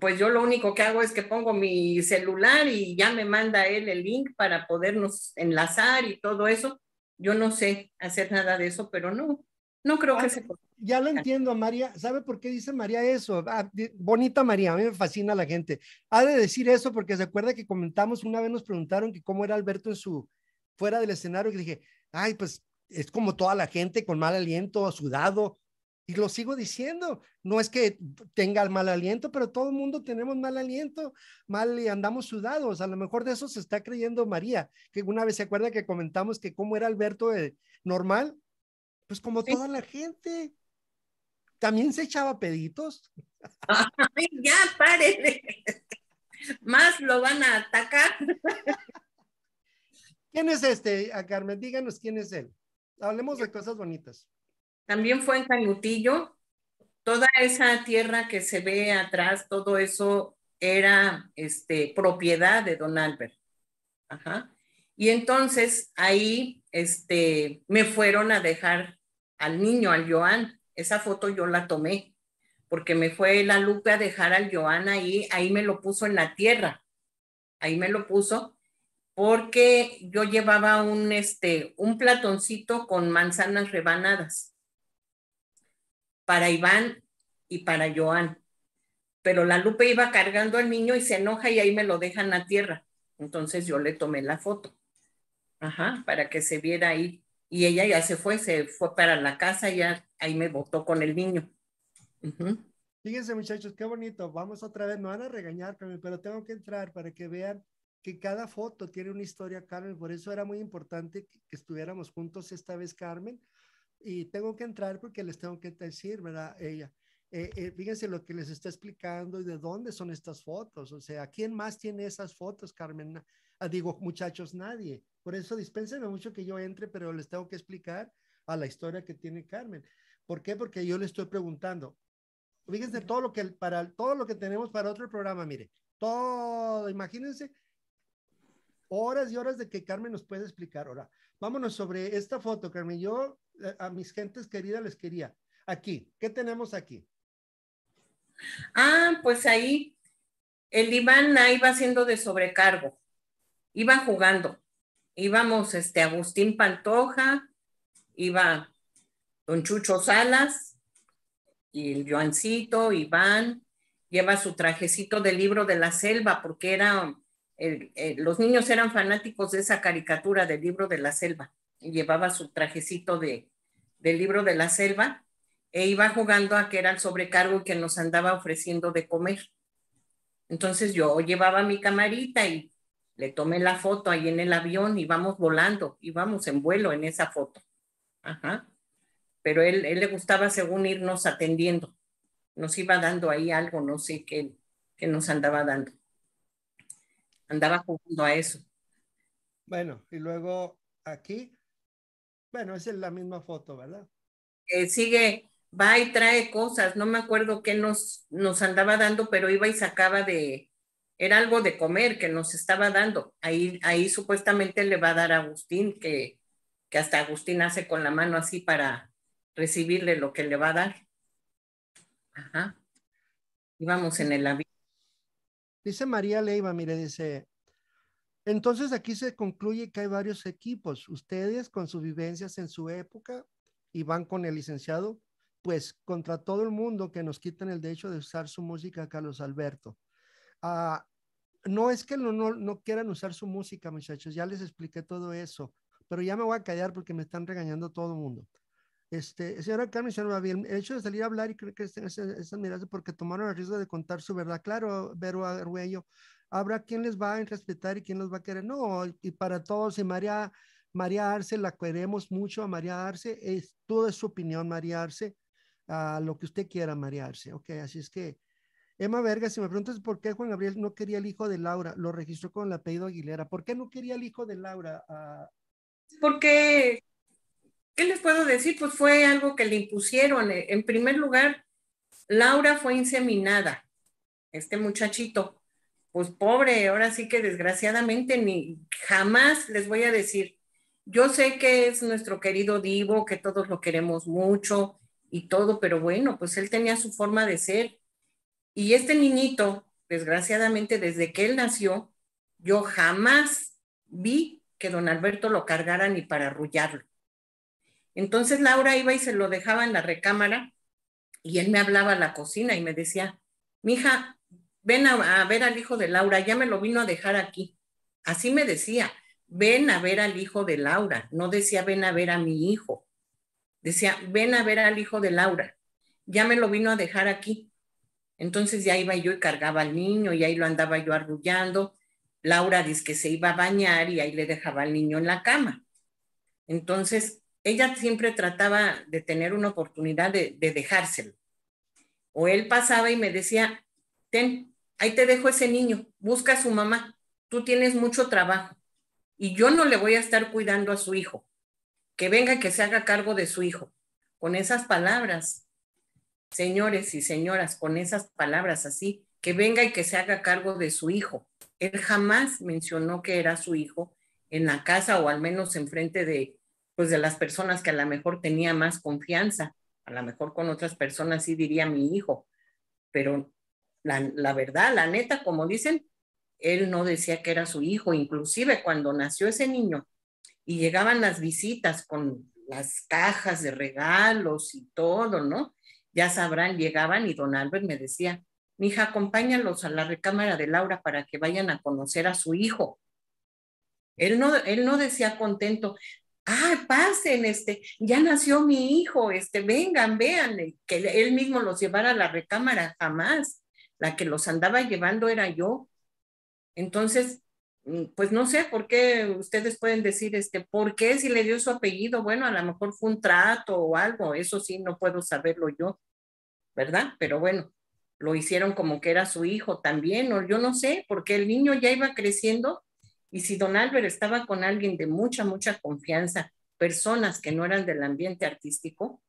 pues yo lo único que hago es que pongo mi celular y ya me manda él el link para podernos enlazar y todo eso. Yo no sé hacer nada de eso, pero no, no creo que ah. se ya lo entiendo María. ¿Sabe por qué dice María eso? Ah, bonita María, a mí me fascina la gente. Ha de decir eso porque se acuerda que comentamos una vez, nos preguntaron que cómo era Alberto en su fuera del escenario, y dije, ay, pues es como toda la gente con mal aliento, sudado. Y lo sigo diciendo, no es que tenga mal aliento, pero todo el mundo tenemos mal aliento, mal y andamos sudados. A lo mejor de eso se está creyendo María, que una vez se acuerda que comentamos que cómo era Alberto eh, normal, pues como toda la gente también se echaba peditos. ya, parece Más lo van a atacar. ¿Quién es este, a Carmen? Díganos quién es él. Hablemos de cosas bonitas. También fue en Canutillo. Toda esa tierra que se ve atrás, todo eso era este, propiedad de don Albert. Ajá. Y entonces ahí este, me fueron a dejar al niño, al Joan. Esa foto yo la tomé porque me fue la Lupe a dejar al Joan ahí, ahí me lo puso en la tierra, ahí me lo puso, porque yo llevaba un, este, un platoncito con manzanas rebanadas para Iván y para Joan. Pero la Lupe iba cargando al niño y se enoja y ahí me lo dejan la tierra. Entonces yo le tomé la foto, ajá, para que se viera ahí y ella ya se fue, se fue para la casa, ya ahí me votó con el niño. Fíjense muchachos, qué bonito. Vamos otra vez, No van a regañar, Carmen, pero tengo que entrar para que vean que cada foto tiene una historia, Carmen. Por eso era muy importante que, estuviéramos juntos esta vez, Carmen. Y tengo que entrar porque les tengo que decir, ¿verdad? Ella. Eh, eh, fíjense lo que les está explicando y de dónde son estas fotos. O sea, ¿quién más tiene esas fotos, Carmen? digo muchachos, nadie. Por eso dispénsenme mucho que yo entre, pero les tengo que explicar a la historia que tiene Carmen. ¿Por qué? Porque yo le estoy preguntando. Fíjense todo lo que para todo lo que tenemos para otro programa, mire, todo, imagínense horas y horas de que Carmen nos puede explicar. Ahora, vámonos sobre esta foto, Carmen. Yo eh, a mis gentes queridas les quería aquí, ¿qué tenemos aquí? Ah, pues ahí el Iván ahí va siendo de sobrecargo iban jugando. Íbamos este, Agustín Pantoja, iba Don Chucho Salas y el Joancito, Iván, lleva su trajecito del libro de la selva, porque era, los niños eran fanáticos de esa caricatura del libro de la selva, llevaba su trajecito de, del libro de la selva, e iba jugando a que era el sobrecargo que nos andaba ofreciendo de comer. Entonces yo llevaba mi camarita y le tomé la foto ahí en el avión y vamos volando, y vamos en vuelo en esa foto. Ajá. Pero él, él le gustaba según irnos atendiendo. Nos iba dando ahí algo, no sé qué, nos andaba dando. Andaba jugando a eso. Bueno, y luego aquí, bueno, esa es la misma foto, ¿verdad? sigue, va y trae cosas, no me acuerdo qué nos, nos andaba dando, pero iba y sacaba de, era algo de comer que nos estaba dando. Ahí, ahí supuestamente le va a dar a Agustín, que, que hasta Agustín hace con la mano así para recibirle lo que le va a dar. Ajá. Íbamos en el avión. Dice María Leiva, mire, dice, entonces aquí se concluye que hay varios equipos. Ustedes con sus vivencias en su época y van con el licenciado, pues contra todo el mundo que nos quitan el derecho de usar su música, Carlos Alberto. Ah, no es que no, no, quieran usar su música, muchachos, ya les expliqué todo eso, pero ya me voy a callar porque me están regañando todo el mundo. Este, señora Carmen, señora Babil, el hecho de salir a hablar y creo que es admirables porque tomaron el riesgo de contar su verdad. Claro, Vero Arguello, habrá quien les va a respetar y quien los va a querer. No, y para todos, y María, María Arce, la queremos mucho a María Arce, es, toda su opinión, María a lo que usted quiera, María Arce. Ok, así es que Emma Vergas, si me preguntas por qué Juan Gabriel no quería el hijo de Laura, lo registró con el apellido Aguilera. ¿Por qué no quería el hijo de Laura? Ah, porque, ¿qué les puedo decir? Pues fue algo que le impusieron. Eh, en primer lugar, Laura fue inseminada, este muchachito. Pues pobre, ahora sí que desgraciadamente ni jamás les voy a decir. Yo sé que es nuestro querido Divo, que todos lo queremos mucho y todo, pero bueno, pues él tenía su forma de ser y este niñito, desgraciadamente, desde que él nació, yo jamás vi que don Alberto lo cargara ni para arrullarlo. Entonces Laura iba y se lo dejaba en la recámara y él me hablaba a la cocina y me decía, mija, ven a, a, ver al hijo de Laura, ya me lo vino a dejar aquí. Así me decía, ven a ver al hijo de Laura, no decía ven a ver a mi hijo, decía ven a ver al hijo de Laura, ya me lo vino a dejar aquí. Entonces ya iba yo y cargaba al niño y ahí lo andaba yo arrullando. Laura dice que se iba a bañar y ahí le dejaba al niño en la cama. Entonces, ella siempre trataba de tener una oportunidad de, dejárselo. O él pasaba y me decía, ten, ahí te dejo ese niño, busca a su mamá, tú tienes mucho trabajo y yo no le voy a estar cuidando a su hijo. Que venga que se haga cargo de su hijo. Con esas palabras, señores y señoras, con esas palabras así, que venga y que se haga cargo de su hijo. Él jamás mencionó que era su hijo en la casa o al menos enfrente de, pues, de las personas que a lo mejor tenía más confianza. A lo mejor con otras personas sí diría mi hijo, pero la verdad, la neta, como dicen, él no decía que era su hijo. Inclusive cuando nació ese niño y llegaban las visitas con las cajas de regalos y todo, ¿no? Ya sabrán, llegaban y don Albert me decía, mi hija, acompáñalos a la recámara de Laura para que vayan a conocer a su hijo. Él no, él no decía contento, ah, pasen, este, ya nació mi hijo, este, vengan, vean, eh, que él mismo los llevara a la recámara, jamás. La que los andaba llevando era yo. Entonces, Mm, pues no sé por qué ustedes pueden decir, este, ¿por qué si le dio su apellido? Bueno, a lo mejor fue un trato o algo, eso sí, no puedo saberlo yo, ¿verdad? Pero bueno, lo hicieron como que era su hijo también, o yo no sé, porque el niño ya iba creciendo y si don Albert estaba con alguien de mucha, mucha confianza, personas que no eran del ambiente artístico,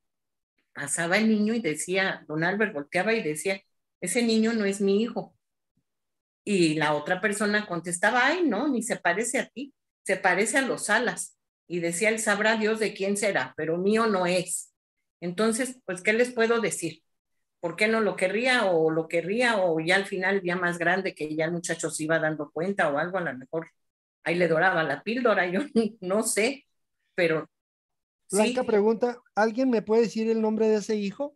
pasaba el niño y decía, don Albert volteaba y decía, ese niño no es mi hijo, y la otra persona contestaba, ay, no, ni se parece a ti, se parece a los alas. Y decía, él sabrá Dios de quién será, pero mío no es. Entonces, pues, ¿qué les puedo decir? ¿Por qué no lo querría o lo querría o ya al final, ya más grande, que ya el muchacho se iba dando cuenta o algo, a lo mejor ahí le doraba la píldora, yo [laughs] no sé, pero... Blanca pregunta, ¿alguien me puede decir el nombre de ese hijo?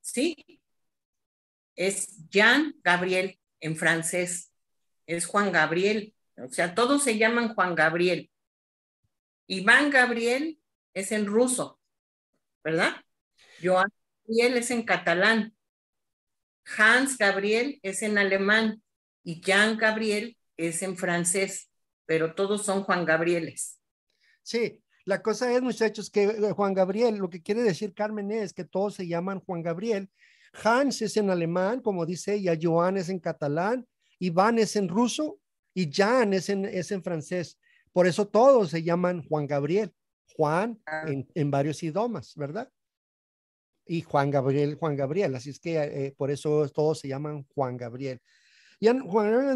Sí, es Jan Gabriel en francés, es Juan Gabriel, o sea, todos se llaman Juan Gabriel. Iván Gabriel es en ruso, ¿verdad? Joan Gabriel es en catalán, Hans Gabriel es en alemán y Jean Gabriel es en francés, pero todos son Juan Gabrieles. Sí, la cosa es, muchachos, que eh, Juan Gabriel, lo que quiere decir Carmen es que todos se llaman Juan Gabriel Hans es en alemán, como dice ella, Joan es en catalán, Iván es en ruso y Jan es en, es en francés. Por eso todos se llaman Juan Gabriel, Juan ah. en, en varios idiomas, ¿verdad? Y Juan Gabriel, Juan Gabriel, así es que eh, por eso todos se llaman Juan Gabriel. Juan Gabriel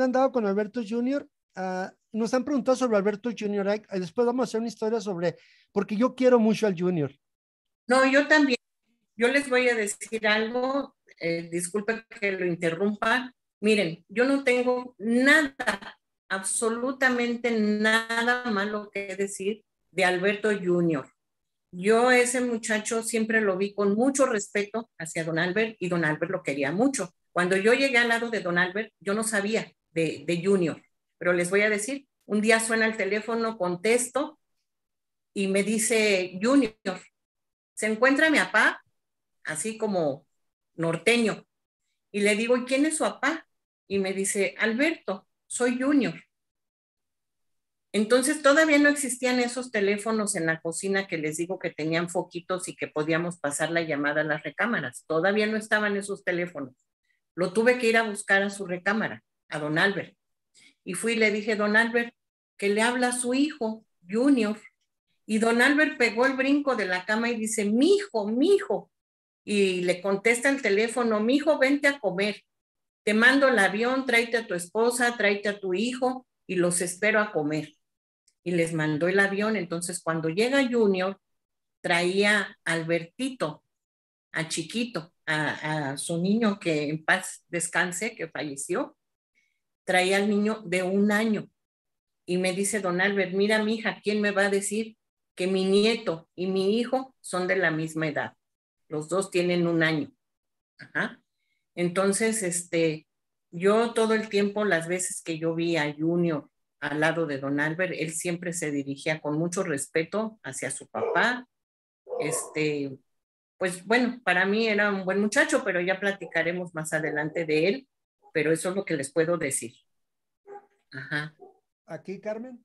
andado con, con Alberto Junior. Ah, nos han preguntado sobre Alberto Jr. Después vamos a hacer una historia sobre, porque yo quiero mucho al Junior. No, yo también. Yo les voy a decir algo, Disculpe eh, disculpen que lo interrumpa. Miren, yo no tengo nada, absolutamente nada malo que decir de Alberto Junior. Yo ese muchacho siempre lo vi con mucho respeto hacia don Albert y don Albert lo quería mucho. Cuando yo llegué al lado de don Albert, yo no sabía de, de Junior, pero les voy a decir, un día suena el teléfono, contesto y me dice Junior, ¿se encuentra mi papá? así como norteño. Y le digo, ¿y quién es su papá? Y me dice, Alberto, soy junior. Entonces todavía no existían esos teléfonos en la cocina que les digo que tenían foquitos y que podíamos pasar la llamada a las recámaras. Todavía no estaban esos teléfonos. Lo tuve que ir a buscar a su recámara, a don Albert. Y fui y le dije, don Albert, que le habla a su hijo, Junior. Y don Albert pegó el brinco de la cama y dice, mi hijo, mi hijo y le contesta el teléfono, mi hijo, vente a comer, te mando el avión, tráete a tu esposa, tráete a tu hijo y los espero a comer. Y les mandó el avión, entonces cuando llega Junior, traía a Albertito, a Chiquito, a, a su niño que en paz descanse, que falleció, traía al niño de un año. Y me dice don Albert, mira mi hija, ¿quién me va a decir que mi nieto y mi hijo son de la misma edad? Los dos tienen un año. Entonces, este, yo todo el tiempo, las veces que yo vi a Junio al lado de Don Albert, él siempre se dirigía con mucho respeto hacia su papá. Este, pues bueno, para mí era un buen muchacho, pero ya platicaremos más adelante de él, pero eso es lo que les puedo decir. Ajá. ¿Aquí, Carmen?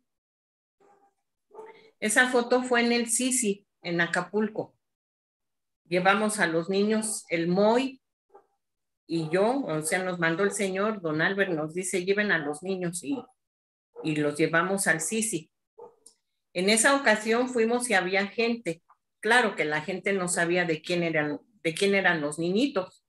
Esa foto fue en el Sisi, en Acapulco llevamos a los niños el MOI y yo, o sea, nos mandó el señor, don Albert nos dice, lleven a los niños y, los llevamos al Sisi. En esa ocasión fuimos y había gente. Claro que la gente no sabía de quién eran, de quién eran los niñitos,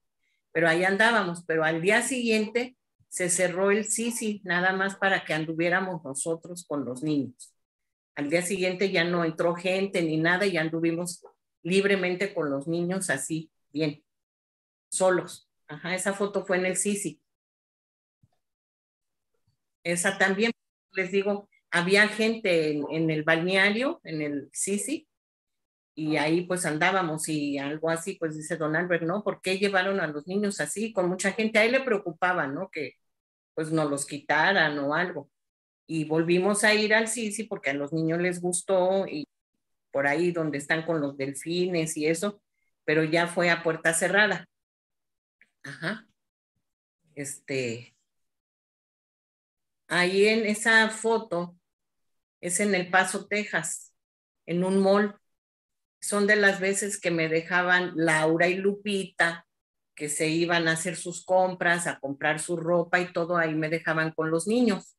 pero ahí andábamos. Pero al día siguiente se cerró el Sisi, nada más para que anduviéramos nosotros con los niños. Al día siguiente ya no entró gente ni nada y anduvimos libremente con los niños así, bien, solos. Ajá, esa foto fue en el Sisi. Esa también, les digo, había gente en, el balneario, en el Sisi, y ahí pues andábamos y algo así, pues dice Don Albert, ¿no? ¿Por qué llevaron a los niños así con mucha gente? ahí le preocupaba, ¿no? Que pues no los quitaran o algo. Y volvimos a ir al Sisi porque a los niños les gustó y por ahí donde están con los delfines y eso, pero ya fue a puerta cerrada. Ajá. Este. Ahí en esa foto es en El Paso, Texas, en un mall. Son de las veces que me dejaban Laura y Lupita, que se iban a hacer sus compras, a comprar su ropa y todo, ahí me dejaban con los niños.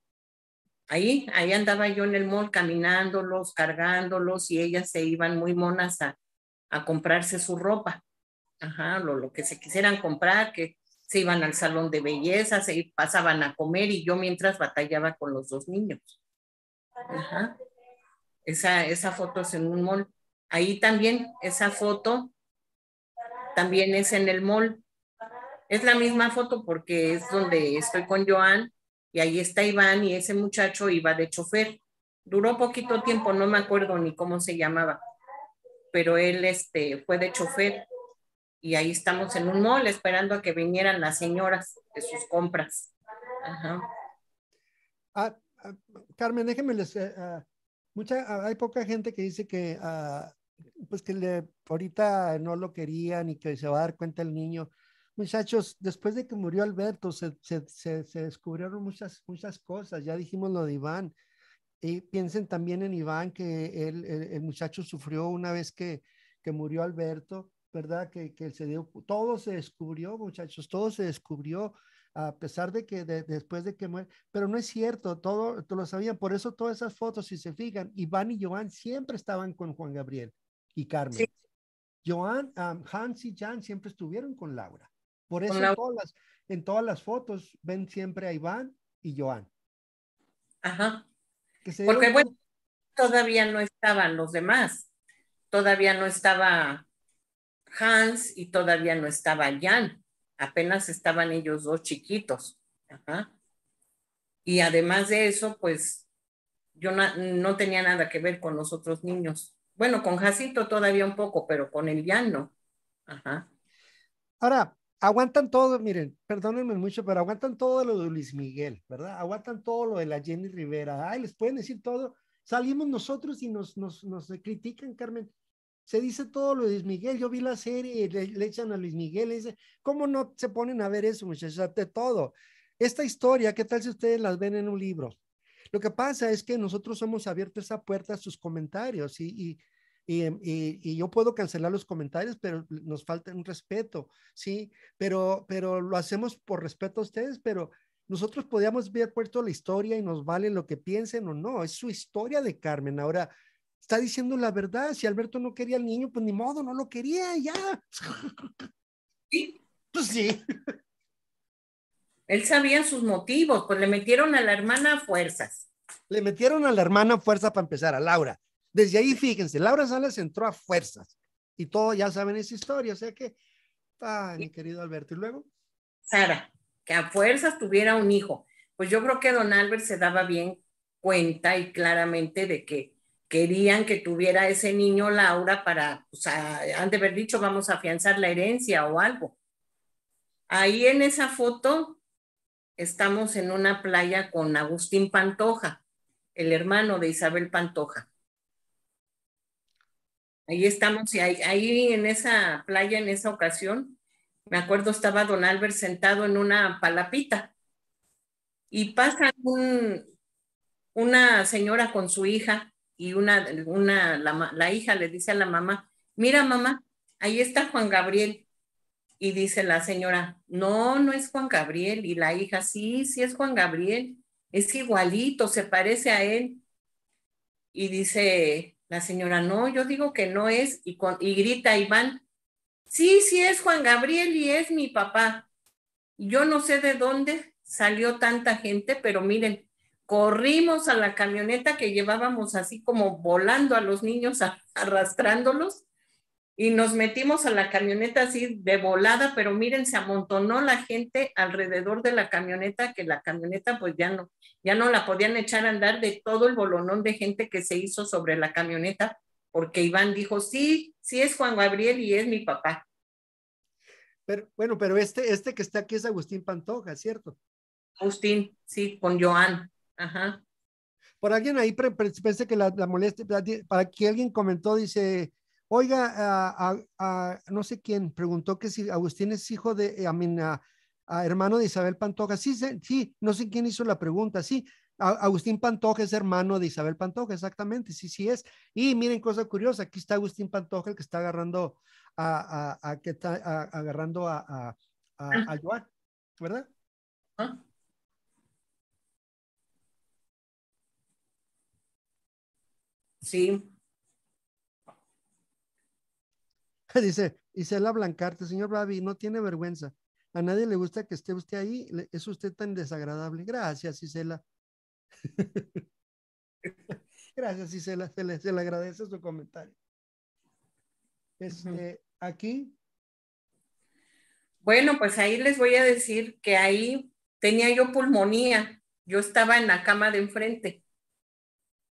Ahí, ahí andaba yo en el mall caminándolos, cargándolos y ellas se iban muy monas a, comprarse su ropa. Ajá, lo, que se quisieran comprar, que se iban al salón de belleza, se pasaban a comer y yo mientras batallaba con los dos niños. Ajá. Esa, esa foto es en un mall. Ahí también, esa foto también es en el mall. Es la misma foto porque es donde estoy con Joan y ahí está Iván y ese muchacho iba de chofer. Duró poquito tiempo, no me acuerdo ni cómo se llamaba, pero él este, fue de chofer y ahí estamos en un mall esperando a que vinieran las señoras de sus compras. Ah, ah, Carmen, déjenme les... Eh, ah, mucha, hay poca gente que dice que, pues que le, ahorita no lo querían y que se va a dar cuenta el niño Muchachos, después de que murió Alberto, se, se, se, descubrieron muchas, muchas cosas. Ya dijimos lo de Iván. Y piensen también en Iván, que él, el, muchacho sufrió una vez que, que murió Alberto, ¿verdad? Que, que se dio, todo se descubrió, muchachos, todo se descubrió a pesar de que después de que muere, pero no es cierto, todo, lo sabían, por eso todas esas fotos, si se fijan, Iván y Joan siempre estaban con Juan Gabriel y Carmen. Joan, Hans y Jan siempre estuvieron con Laura. Por eso en todas, las, fotos ven siempre a Iván y Joan. Ajá. Porque bueno, todavía no estaban los demás. Todavía no estaba Hans y todavía no estaba Jan. Apenas estaban ellos dos chiquitos. Ajá. Y además de eso, pues yo no, no tenía nada que ver con los otros niños. Bueno, con Jacinto todavía un poco, pero con el Jan no. Ajá. Ahora, aguantan todo, miren, perdónenme mucho, pero aguantan todo lo de Luis Miguel, ¿verdad? Aguantan todo lo de la Jenny Rivera. Ay, les pueden decir todo. Salimos nosotros y nos, nos, nos critican, Carmen. Se dice todo lo de Luis Miguel. Yo vi la serie, le, le echan a Luis Miguel. Le dice, ¿cómo no se ponen a ver eso, muchachos? De todo. Esta historia, ¿qué tal si ustedes las ven en un libro? Lo que pasa es que nosotros hemos abierto esa puerta a sus comentarios y, y Em, y, yo puedo cancelar los comentarios, pero nos falta un respeto, ¿sí? Pero, pero lo hacemos por respeto a ustedes, pero nosotros podíamos ver puesto la historia y nos vale lo que piensen o no, es su historia de Carmen. Ahora, está diciendo la verdad, si Alberto no quería al niño, pues ni modo, no lo quería, ya. Sí. Pues sí. Él sabía sus motivos, pues le metieron a la hermana fuerzas. Le metieron a la hermana fuerza para empezar, a Laura. Desde ahí, fíjense, Laura Salas entró a fuerzas y todos ya saben esa historia, o sea que, tan mi querido Alberto, y luego. Sara, que a fuerzas tuviera un hijo. Pues yo creo que don Albert se daba bien cuenta y claramente de que querían que tuviera ese niño Laura para, o pues, sea, han de haber dicho, vamos a afianzar la herencia o algo. Ahí en esa foto estamos en una playa con Agustín Pantoja, el hermano de Isabel Pantoja. Ahí estamos, y ahí, en esa playa, en esa ocasión, me acuerdo estaba don Albert sentado en una palapita y pasa una señora con su hija y una, la, la hija le dice a la mamá, mira mamá, ahí está Juan Gabriel. Y dice la señora, no, no es Juan Gabriel. Y la hija, sí, sí es Juan Gabriel, es igualito, se parece a él. Y dice la señora, no, yo digo que no es, y, y grita Iván, sí, sí es Juan Gabriel y es mi papá. Yo no sé de dónde salió tanta gente, pero miren, corrimos a la camioneta que llevábamos así como volando a los niños, [laughs] arrastrándolos, y nos metimos a la camioneta así de volada, pero miren, se amontonó la gente alrededor de la camioneta, que la camioneta pues ya no, ya no la podían echar a andar de todo el bolonón de gente que se hizo sobre la camioneta, porque Iván dijo, sí, sí es Juan Gabriel y es mi papá. Pero, bueno, pero este, este que está aquí es Agustín Pantoja, ¿cierto? Agustín, sí, con Joan, ajá. Por alguien ahí pensé que la, la molestia, para que alguien comentó, dice, Oiga, no sé quién preguntó que si Agustín es hijo de, eh, a mi hermano de Isabel Pantoja. Sí, sí, no sé quién hizo la pregunta. Sí, Agustín Pantoja es hermano de Isabel Pantoja, exactamente. Sí, sí es. Y miren, cosa curiosa, aquí está Agustín Pantoja, el que está agarrando a, que está agarrando a, a, Joan, ¿verdad? Ah. Sí. [laughs] dice Isela Blancarte, señor Babi, no tiene vergüenza. A nadie le gusta que esté usted ahí. Es usted tan desagradable. Gracias, Isela. [laughs] Gracias, Isela. Se le, agradece su comentario. Este, Aquí. Bueno, pues ahí les voy a decir que ahí tenía yo pulmonía. Yo estaba en la cama de enfrente.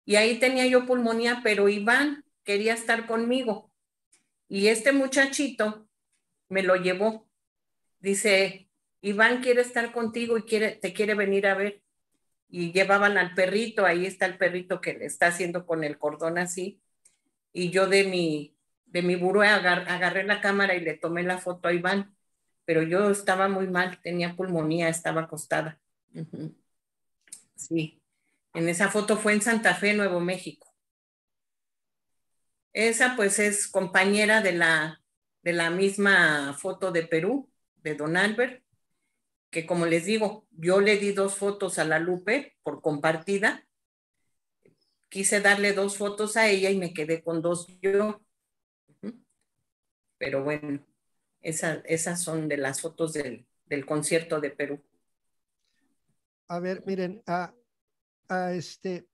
Y ahí tenía yo pulmonía, pero Iván quería estar conmigo y este muchachito me lo llevó. Dice, Iván quiere estar contigo y quiere, te quiere venir a ver. Y llevaban al perrito, ahí está el perrito que le está haciendo con el cordón así. Y yo de mi, de mi buró agarré la cámara y le tomé la foto a Iván. Pero yo estaba muy mal, tenía pulmonía, estaba acostada. Sí, en esa foto fue en Santa Fe, Nuevo México. Esa pues es compañera de la, de la misma foto de Perú, de Don Albert, que como les digo, yo le di dos fotos a la Lupe por compartida. Quise darle dos fotos a ella y me quedé con dos yo. Pero bueno, esas son de las fotos del, del concierto de Perú. A ver, miren, a, a este,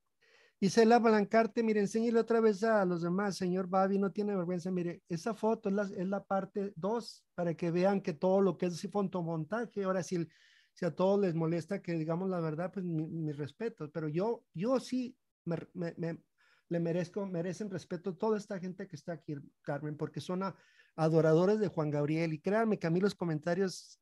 la Balancarte, mire, enséñele otra vez a los demás, señor Babi, no tiene vergüenza. Mire, esa foto es la, parte 2 para que vean que todo lo que es ese fotomontaje, ahora sí, si a todos les molesta que digamos la verdad, pues mis mi respetos, pero yo, yo sí me, le merezco, merecen respeto toda esta gente que está aquí, Carmen, porque son adoradores de Juan Gabriel y créanme que a mí los comentarios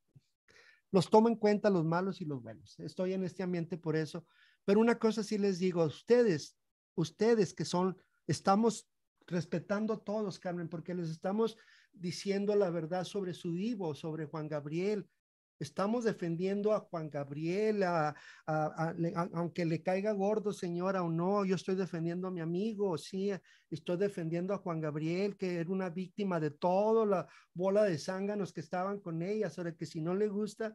los tomo en cuenta los malos y los buenos. Estoy en este ambiente por eso. Pero una cosa sí les digo a ustedes, ustedes que son, estamos respetando a todos, Carmen, porque les estamos diciendo la verdad sobre su vivo, sobre Juan Gabriel. Estamos defendiendo a Juan Gabriel, aunque le caiga gordo, señora, o no, yo estoy defendiendo a mi amigo, sí, estoy defendiendo a Juan Gabriel, que era una víctima de toda la bola de zánganos que estaban con ella, sobre que si no le gusta,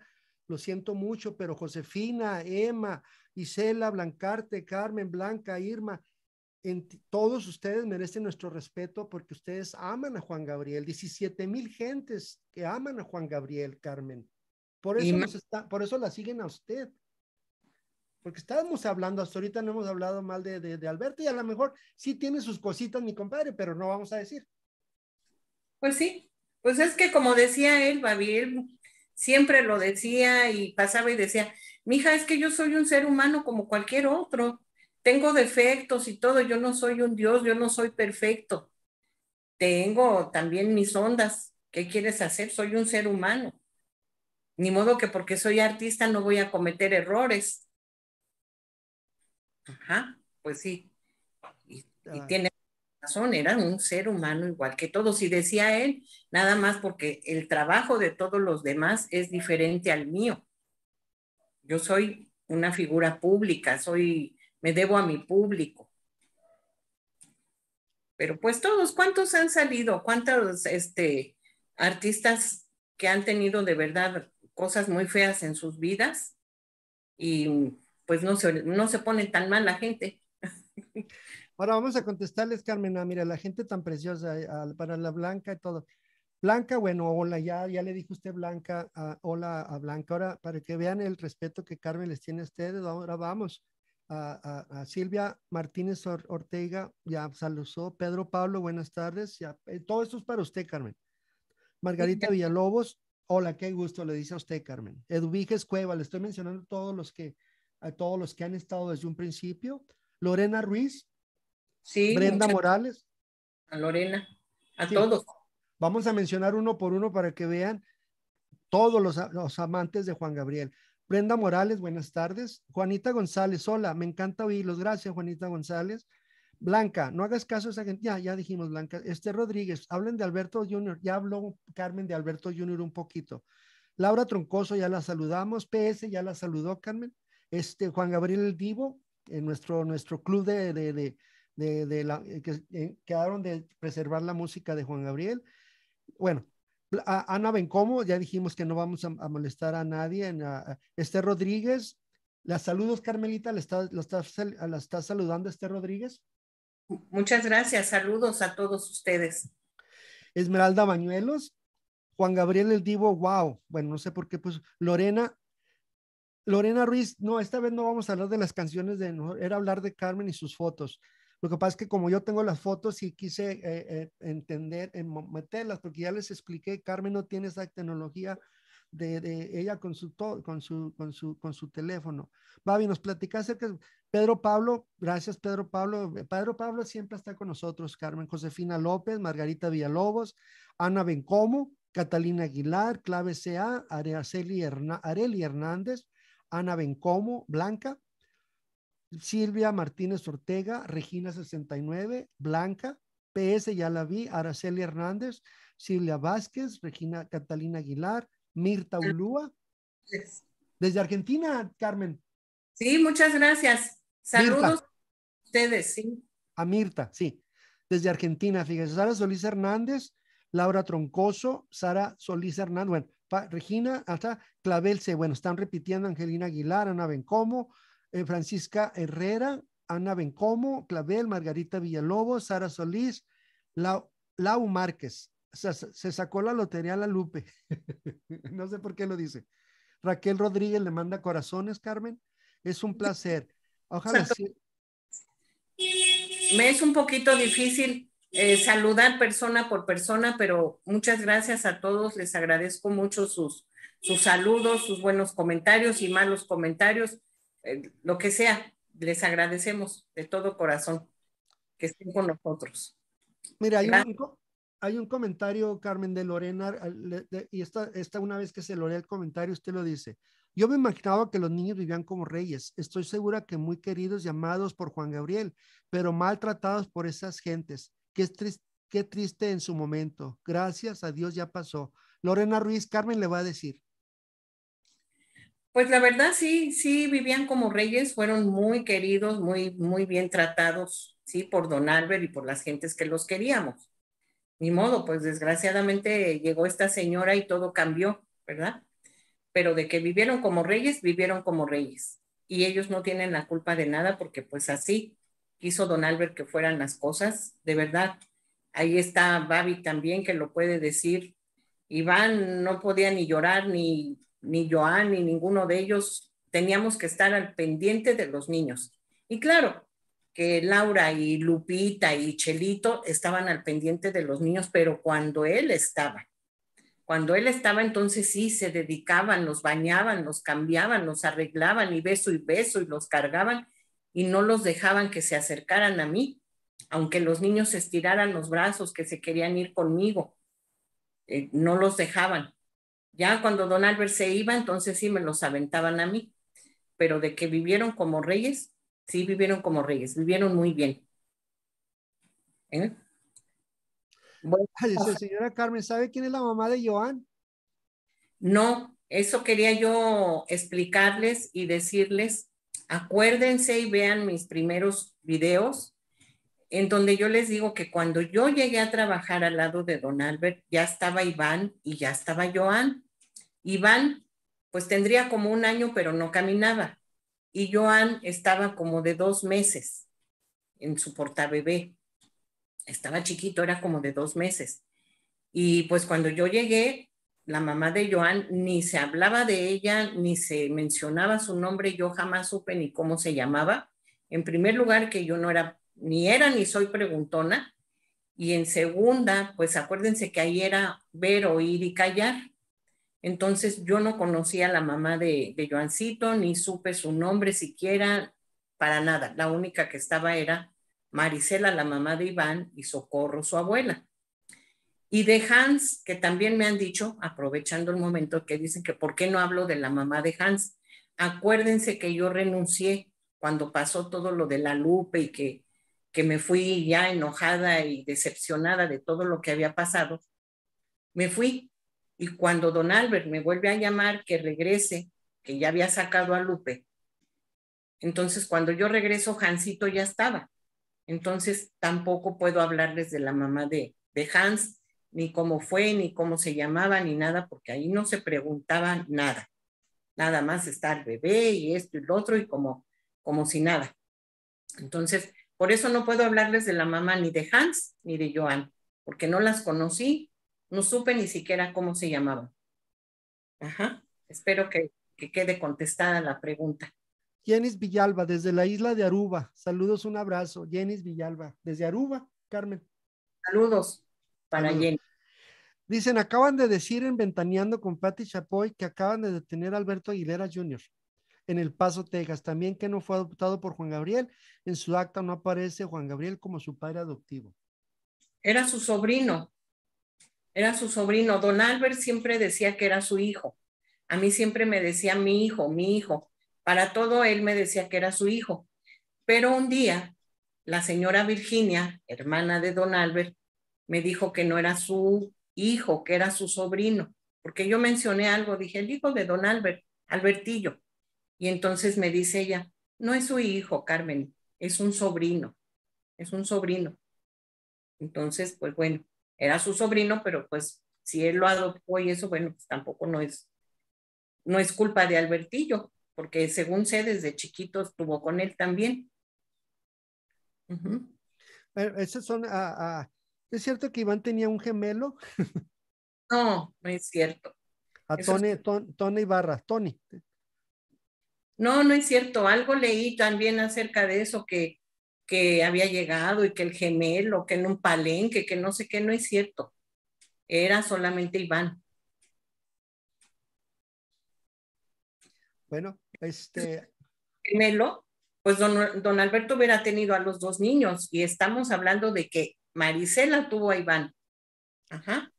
lo siento mucho, pero Josefina, Emma, Isela, Blancarte, Carmen, Blanca, Irma, en todos ustedes merecen nuestro respeto porque ustedes aman a Juan Gabriel. 17 mil gentes que aman a Juan Gabriel, Carmen. Por eso, nos está, por eso la siguen a usted. Porque estábamos hablando, hasta ahorita no hemos hablado mal de, de, Alberto y a lo mejor sí tiene sus cositas mi compadre, pero no vamos a decir. Pues sí, pues es que como decía él, Babil siempre lo decía y pasaba y decía, mija, es que yo soy un ser humano como cualquier otro, tengo defectos y todo, yo no soy un Dios, yo no soy perfecto, tengo también mis ondas, ¿qué quieres hacer? Soy un ser humano. Ni modo que porque soy artista no voy a cometer errores. Ajá, pues sí. Y, ah. tiene era un ser humano igual que todos. Y decía él, nada más porque el trabajo de todos los demás es diferente al mío. Yo soy una figura pública, soy, me debo a mi público. Pero pues todos, ¿cuántos han salido? ¿Cuántos este, artistas que han tenido de verdad cosas muy feas en sus vidas? Y pues no se, no se pone tan mal la gente. [laughs] Ahora vamos a contestarles, Carmen. Ah, mira, la gente tan preciosa, eh, para la Blanca y todo. Blanca, bueno, hola, ya, ya le dijo usted Blanca, ah, hola a Blanca. Ahora, para que vean el respeto que Carmen les tiene a ustedes, ahora vamos. A, Silvia Martínez Ortega, ya saludó. Pedro Pablo, buenas tardes. Ya, eh, todo esto es para usted, Carmen. Margarita Villalobos, hola, qué gusto, le dice a usted, Carmen. Eduviges Cueva, le estoy mencionando todos los que, a todos los que han estado desde un principio. Lorena Ruiz, Brenda Morales. A Lorena, a todos. Vamos a mencionar uno por uno para que vean todos los, amantes de Juan Gabriel. Brenda Morales, buenas tardes. Juanita González, hola, me encanta oírlos. Gracias, Juanita González. Blanca, no hagas caso a esa gente. Ya, ya dijimos, Blanca. Este Rodríguez, hablen de Alberto Junior. Ya habló Carmen de Alberto Junior un poquito. Laura Troncoso, ya la saludamos. PS, ya la saludó Carmen. Este Juan Gabriel el Divo, en nuestro, nuestro club de, de, la, eh, que eh, quedaron de preservar la música de Juan Gabriel. Bueno, Ana Bencomo, ya dijimos que no vamos a, molestar a nadie. En, Esther Rodríguez, las saludos, Carmelita, la está, saludando Esther Rodríguez. Muchas gracias, saludos a todos ustedes. Esmeralda Bañuelos, Juan Gabriel el Divo, wow, bueno, no sé por qué, pues Lorena, Lorena Ruiz, no, esta vez no vamos a hablar de las canciones, de, era hablar de Carmen y sus fotos. Lo que pasa es que como yo tengo las fotos y quise eh, eh, entender, eh, meterlas, porque ya les expliqué, Carmen no tiene esa tecnología de, ella con su, con, su, con, su, teléfono. Babi, nos platicaste acerca de Pedro Pablo, gracias Pedro Pablo. Pedro Pablo siempre está con nosotros, Carmen Josefina López, Margarita Villalobos, Ana Bencomo, Catalina Aguilar, Clave CA, Areli Hernández, Ana Bencomo, Blanca, Silvia Martínez Ortega, Regina 69, Blanca, PS ya la vi, Araceli Hernández, Silvia Vázquez, Regina Catalina Aguilar, Mirta Ulúa. Desde Argentina, Carmen. Sí, muchas gracias. Saludos a ustedes, sí. A Mirta, sí. Desde Argentina, fíjense, Sara Solís Hernández, Laura Troncoso, Sara Solís Hernández, bueno, Regina, hasta Clavelce, bueno, están repitiendo Angelina Aguilar, Ana Bencomo, eh, Francisca Herrera, Ana Bencomo, Clavel, Margarita Villalobos, Sara Solís, Lau, Márquez. Se, sacó la lotería a la Lupe. [laughs] no sé por qué lo dice. Raquel Rodríguez le manda corazones, Carmen. Es un placer. Ojalá Me es un poquito difícil eh, saludar persona por persona, pero muchas gracias a todos. Les agradezco mucho sus, sus saludos, sus buenos comentarios y malos comentarios. Eh, lo que sea. Les agradecemos de todo corazón que estén con nosotros. Mira, hay un, comentario, Carmen de Lorena, y esta, una vez que se lo lee el comentario, usted lo dice. Yo me imaginaba que los niños vivían como reyes. Estoy segura que muy queridos y amados por Juan Gabriel, pero maltratados por esas gentes. Qué, triste, qué triste en su momento. Gracias a Dios ya pasó. Lorena Ruiz, Carmen le va a decir. Pues la verdad sí, sí vivían como reyes, fueron muy queridos, muy, muy bien tratados, sí, por Don Albert y por las gentes que los queríamos. Ni modo, pues desgraciadamente llegó esta señora y todo cambió, ¿verdad? Pero de que vivieron como reyes, vivieron como reyes. Y ellos no tienen la culpa de nada porque pues así quiso Don Albert que fueran las cosas, de verdad. Ahí está Babi también que lo puede decir. Iván no podía ni llorar ni ni Joan, ni ninguno de ellos teníamos que estar al pendiente de los niños. Y claro, que Laura y Lupita y Chelito estaban al pendiente de los niños, pero cuando él estaba, cuando él estaba entonces sí se dedicaban, los bañaban, los cambiaban, los arreglaban y beso y beso y los cargaban y no los dejaban que se acercaran a mí, aunque los niños estiraran los brazos que se querían ir conmigo, eh, no los dejaban. Ya cuando Don Albert se iba, entonces sí me los aventaban a mí, pero de que vivieron como reyes, sí vivieron como reyes, vivieron muy bien. ¿Eh? Ah, señora Carmen, ¿sabe quién es la mamá de Joan? No, eso quería yo explicarles y decirles, acuérdense y vean mis primeros videos en donde yo les digo que cuando yo llegué a trabajar al lado de Don Albert, ya estaba Iván y ya estaba Joan. Iván, pues tendría como un año, pero no caminaba. Y Joan estaba como de dos meses en su portabebé. Estaba chiquito, era como de dos meses. Y pues cuando yo llegué, la mamá de Joan ni se hablaba de ella, ni se mencionaba su nombre, yo jamás supe ni cómo se llamaba. En primer lugar, que yo no era, ni era ni soy preguntona. Y en segunda, pues acuérdense que ahí era ver, oír y callar. Entonces yo no conocía a la mamá de, de Joancito, ni supe su nombre siquiera, para nada. La única que estaba era Marisela, la mamá de Iván, y Socorro, su abuela. Y de Hans, que también me han dicho, aprovechando el momento, que dicen que por qué no hablo de la mamá de Hans. Acuérdense que yo renuncié cuando pasó todo lo de la Lupe y que, que me fui ya enojada y decepcionada de todo lo que había pasado. Me fui y cuando don Albert me vuelve a llamar que regrese, que ya había sacado a Lupe, entonces cuando yo regreso, Hansito ya estaba. Entonces tampoco puedo hablarles de la mamá de, de Hans, ni cómo fue, ni cómo se llamaba, ni nada, porque ahí no se preguntaba nada. Nada más está el bebé y esto y lo otro y como, como si nada. Entonces, por eso no puedo hablarles de la mamá ni de Hans ni de Joan, porque no las conocí, no supe ni siquiera cómo se llamaba. Ajá. Espero que, quede contestada la pregunta. Jenis Villalba, desde la isla de Aruba. Saludos, un abrazo. Jenis Villalba, desde Aruba, Carmen. Saludos para Dicen, acaban de decir en Ventaneando con Patti Chapoy que acaban de detener a Alberto Aguilera Jr. en El Paso, Texas. También que no fue adoptado por Juan Gabriel. En su acta no aparece Juan Gabriel como su padre adoptivo. Era su sobrino era su sobrino. Don Albert siempre decía que era su hijo. A mí siempre me decía mi hijo, mi hijo. Para todo él me decía que era su hijo. Pero un día, la señora Virginia, hermana de don Albert, me dijo que no era su hijo, que era su sobrino. Porque yo mencioné algo, dije, el hijo de don Albert, Albertillo. Y entonces me dice ella, no es su hijo, Carmen, es un sobrino, es un sobrino. Entonces, pues bueno, era su sobrino, pero pues si él lo adoptó y eso, bueno, pues tampoco no es, es culpa de Albertillo, porque según sé, desde chiquito estuvo con él también. son, ah, ah, ¿es cierto que Iván tenía un gemelo? [laughs] no, no es cierto. A Tony, Tony Barra, Tony. No, no es cierto. Algo leí también acerca de eso, que que había llegado y que el gemelo, que en un palenque, que no sé qué, no es cierto. Era solamente Iván. Bueno, este... Gemelo, pues don, Alberto hubiera tenido a los dos niños y estamos hablando de que Marisela tuvo a Iván. Ajá.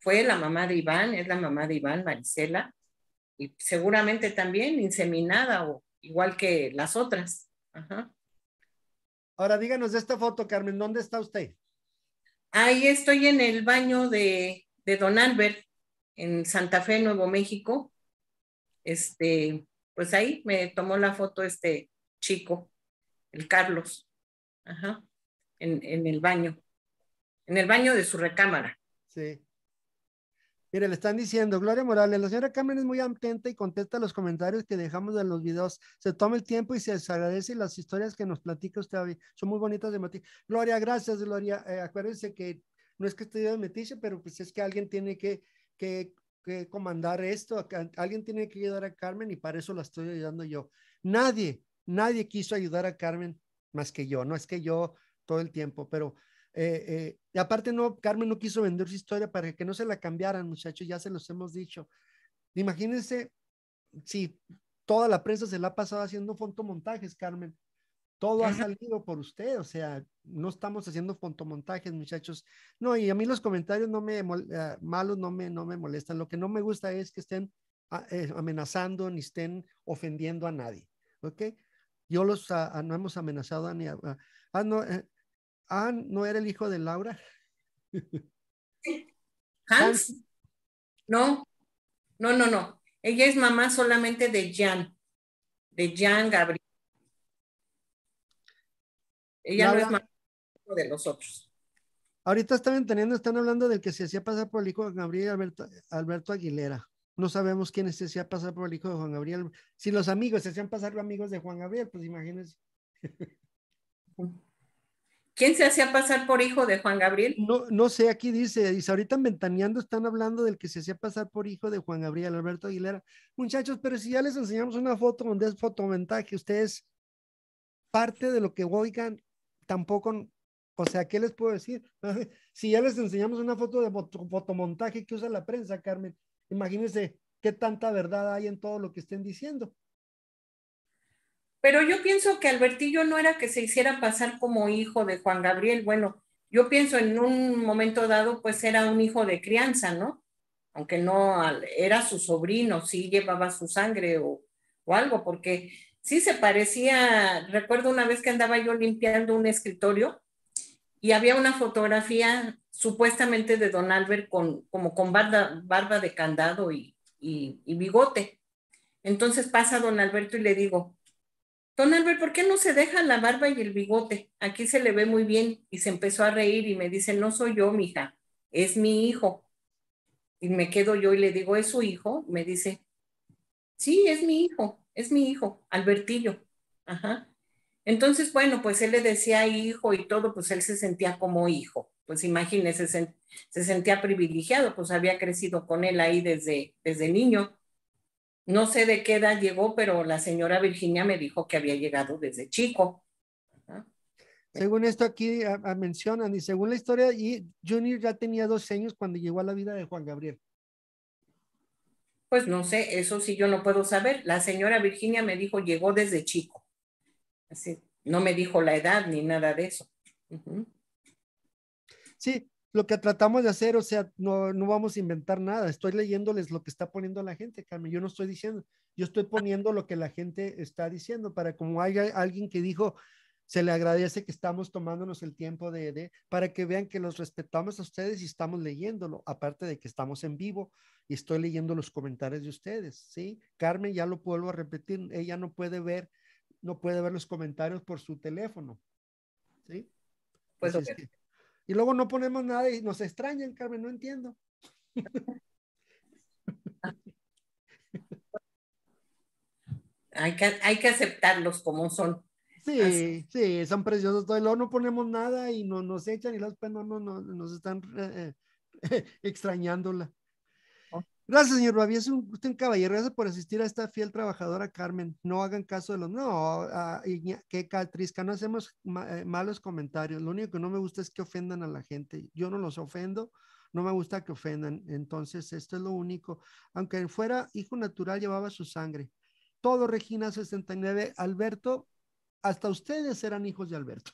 Fue la mamá de Iván, es la mamá de Iván, Marisela, y seguramente también inseminada o igual que las otras. Ajá. Ahora díganos de esta foto, Carmen, ¿dónde está usted? Ahí estoy en el baño de, Don Albert, en Santa Fe, Nuevo México. Este, pues ahí me tomó la foto este chico, el Carlos, ajá, en, en el baño, en el baño de su recámara. Sí. Mire, le están diciendo, Gloria Morales, la señora Carmen es muy atenta y contesta los comentarios que dejamos en los videos. Se toma el tiempo y se les agradece las historias que nos platica usted Son muy bonitas de Mati. Gloria, gracias, Gloria. Eh, acuérdense que no es que estoy de Metiche, pero pues es que alguien tiene que, que, que comandar esto. Alguien tiene que ayudar a Carmen y para eso la estoy ayudando yo. Nadie, nadie quiso ayudar a Carmen más que yo. No es que yo todo el tiempo, pero eh, eh, y aparte, no, Carmen no quiso vender su historia para que no se la cambiaran, muchachos, ya se los hemos dicho. Imagínense si toda la prensa se la ha pasado haciendo fontomontajes, Carmen. Todo ha salido por usted, o sea, no estamos haciendo fotomontajes, muchachos. No, y a mí los comentarios no me eh, malos no me, no me molestan. Lo que no me gusta es que estén ah, amenazando ni estén ofendiendo a nadie, ¿ok? Yo los ah, ah, no hemos amenazado a ni a, no, Ah, no era el hijo de Laura. [laughs] Hans. No, no, no, no. Ella es mamá solamente de Jan, de Jan Gabriel. Ella no es mamá de los otros. Ahorita están entendiendo, están hablando del que se hacía pasar por el hijo de Gabriel Alberto, Alberto Aguilera. No sabemos quién se hacía pasar por el hijo de Juan Gabriel. Si los amigos se hacían pasar por amigos de Juan Gabriel, pues imagínense. [laughs] ¿Quién se hacía pasar por hijo de Juan Gabriel? No, no sé, aquí dice, dice, ahorita en Ventaneando están hablando del que se hacía pasar por hijo de Juan Gabriel, Alberto Aguilera. Muchachos, pero si ya les enseñamos una foto donde es fotomontaje, ustedes parte de lo que oigan tampoco, o sea, ¿qué les puedo decir? [laughs] si ya les enseñamos una foto de fotomontaje que usa la prensa, Carmen, imagínense qué tanta verdad hay en todo lo que estén diciendo. Pero yo pienso que Albertillo no era que se hiciera pasar como hijo de Juan Gabriel. Bueno, yo pienso en un momento dado, pues era un hijo de crianza, ¿no? Aunque no era su sobrino, sí llevaba su sangre o, algo, porque sí se parecía. Recuerdo una vez que andaba yo limpiando un escritorio y había una fotografía supuestamente de Don Albert con, como con barba, barba de candado y bigote. Entonces pasa Don Alberto y le digo, Don Albert, ¿por qué no se deja la barba y el bigote? Aquí se le ve muy bien. Y se empezó a reír y me dice, no soy yo, mija, es mi hijo. Y me quedo yo y le digo, ¿es su hijo? Me dice, sí, es mi hijo, es mi hijo, Albertillo. Ajá. Entonces, bueno, pues él le decía hijo y todo, pues él se sentía como hijo. Pues imagínese, se, sentía privilegiado, pues había crecido con él ahí desde, desde niño. No sé de qué edad llegó, pero la señora Virginia me dijo que había llegado desde chico. Según esto aquí ah, ah, mencionan, y según la historia, y Junior ya tenía dos años cuando llegó a la vida de Juan Gabriel. Pues no sé, eso sí yo no puedo saber. La señora Virginia me dijo llegó desde chico. Así, no me dijo la edad ni nada de eso. Sí, lo que tratamos de hacer, o sea, no, vamos a inventar nada. Estoy leyéndoles lo que está poniendo la gente, Carmen. Yo no estoy diciendo, yo estoy poniendo lo que la gente está diciendo para como haya alguien que dijo, se le agradece que estamos tomándonos el tiempo de, de, para que vean que los respetamos a ustedes y estamos leyéndolo, aparte de que estamos en vivo y estoy leyendo los comentarios de ustedes, ¿sí? Carmen, ya lo vuelvo a repetir, ella no puede ver, no puede ver los comentarios por su teléfono, ¿sí? Pues, y luego no ponemos nada y nos extrañan, Carmen, no entiendo. Hay que, aceptarlos como son. Sí, sí, son preciosos. Todo. Y luego no ponemos nada y no, nos echan y las pues, no, nos están eh, eh, [laughs] extrañándola. Gracias, señor Babi. Es un, caballero. Gracias por asistir a esta fiel trabajadora, Carmen. No hagan caso de los. No, ah, qué catrizca. No hacemos eh, malos comentarios. Lo único que no me gusta es que ofendan a la gente. Yo no los ofendo. No me gusta que ofendan. Entonces, esto es lo único. Aunque fuera hijo natural, llevaba su sangre. Todo Regina 69. Alberto, hasta ustedes eran hijos de Alberto.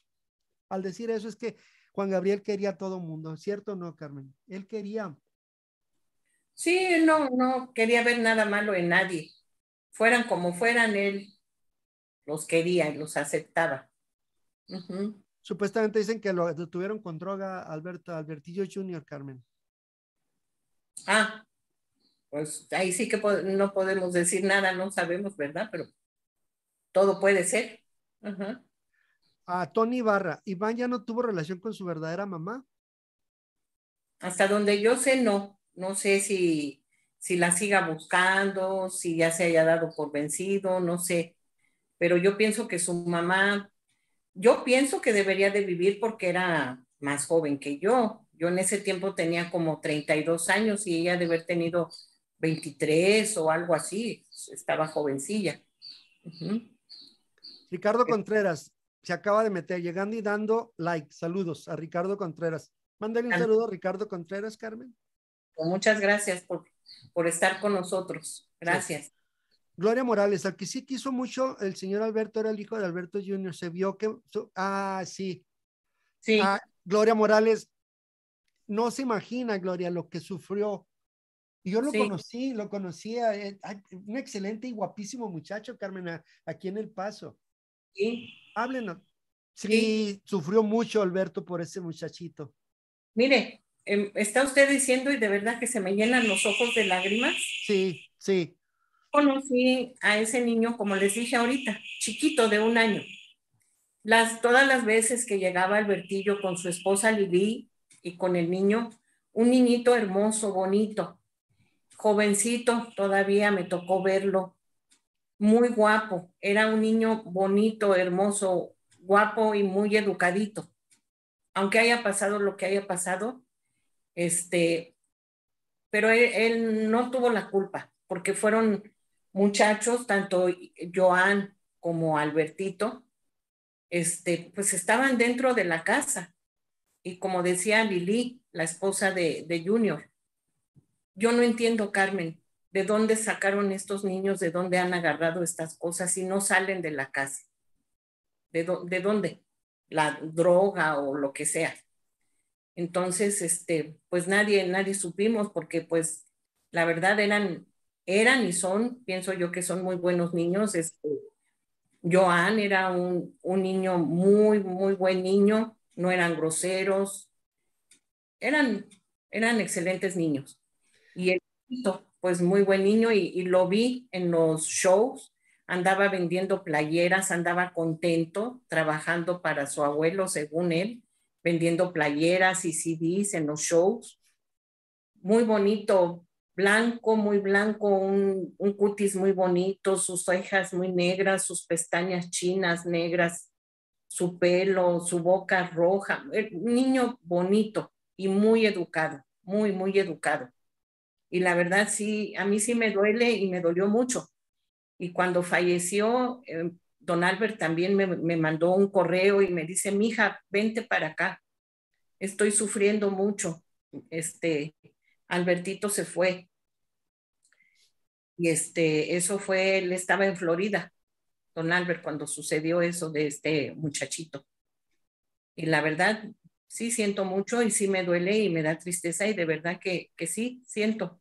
Al decir eso, es que Juan Gabriel quería a todo mundo. ¿Cierto o no, Carmen? Él quería Sí, no, no quería ver nada malo en nadie. Fueran como fueran, él los quería y los aceptaba. Supuestamente dicen que lo detuvieron con droga Alberto Albertillo Jr., Carmen. Ah, pues ahí sí que no podemos decir nada, no sabemos, ¿verdad? Pero todo puede ser. A Tony Barra, Iván ya no tuvo relación con su verdadera mamá. Hasta donde yo sé, no. No sé si, la siga buscando, si ya se haya dado por vencido, no sé. Pero yo pienso que su mamá, yo pienso que debería de vivir porque era más joven que yo. Yo en ese tiempo tenía como 32 años y ella debe haber tenido 23 o algo así. Estaba jovencilla. Ricardo Contreras se acaba de meter, llegando y dando like. Saludos a Ricardo Contreras. Mándale un saludo a Ricardo Contreras, Carmen. Muchas gracias por, por estar con nosotros. Gracias. Gloria Morales, al que sí quiso mucho el señor Alberto era el hijo de Alberto Jr. Se vio que. ah, sí. Sí. Ah, Gloria Morales, no se imagina, Gloria, lo que sufrió. Yo lo conocí, lo conocía. Eh, un excelente y guapísimo muchacho, Carmen, aquí en El Paso. Sí. Háblenos. sí, sufrió mucho Alberto por ese muchachito. Mire, Em, está usted diciendo y de verdad que se me llenan los ojos de lágrimas. Sí, sí. Conocí a ese niño, como les dije ahorita, chiquito de un año. Las, todas las veces que llegaba Albertillo con su esposa Lili y con el niño, un niñito hermoso, bonito, jovencito, todavía me tocó verlo, muy guapo, era un niño bonito, hermoso, guapo y muy educadito. Aunque haya pasado lo que haya pasado, este, pero él, no tuvo la culpa, porque fueron muchachos, tanto Joan como Albertito, este, pues estaban dentro de la casa. Y como decía Lili, la esposa de, Junior, yo no entiendo, Carmen, de dónde sacaron estos niños, de dónde han agarrado estas cosas y no salen de la casa. ¿De, de dónde? La droga o lo que sea. Entonces, este, pues nadie, nadie supimos porque pues la verdad eran, eran y son, pienso yo que son muy buenos niños. Este, Joan era un, niño muy, muy buen niño, no eran groseros, eran, eran excelentes niños. Y el pues muy buen niño y lo vi en los shows, andaba vendiendo playeras, andaba contento, trabajando para su abuelo, según él vendiendo playeras y CDs en los shows. Muy bonito, blanco, muy blanco, un, cutis muy bonito, sus cejas muy negras, sus pestañas chinas negras, su pelo, su boca roja. Un niño bonito y muy educado, muy, muy educado. Y la verdad sí, a mí sí me duele y me dolió mucho. Y cuando falleció, em, don Albert también me, mandó un correo y me dice, mija, vente para acá, estoy sufriendo mucho. Este, Albertito se fue. Y este, eso fue, él estaba en Florida, don Albert, cuando sucedió eso de este muchachito. Y la verdad, sí siento mucho y sí me duele y me da tristeza y de verdad que, que sí siento.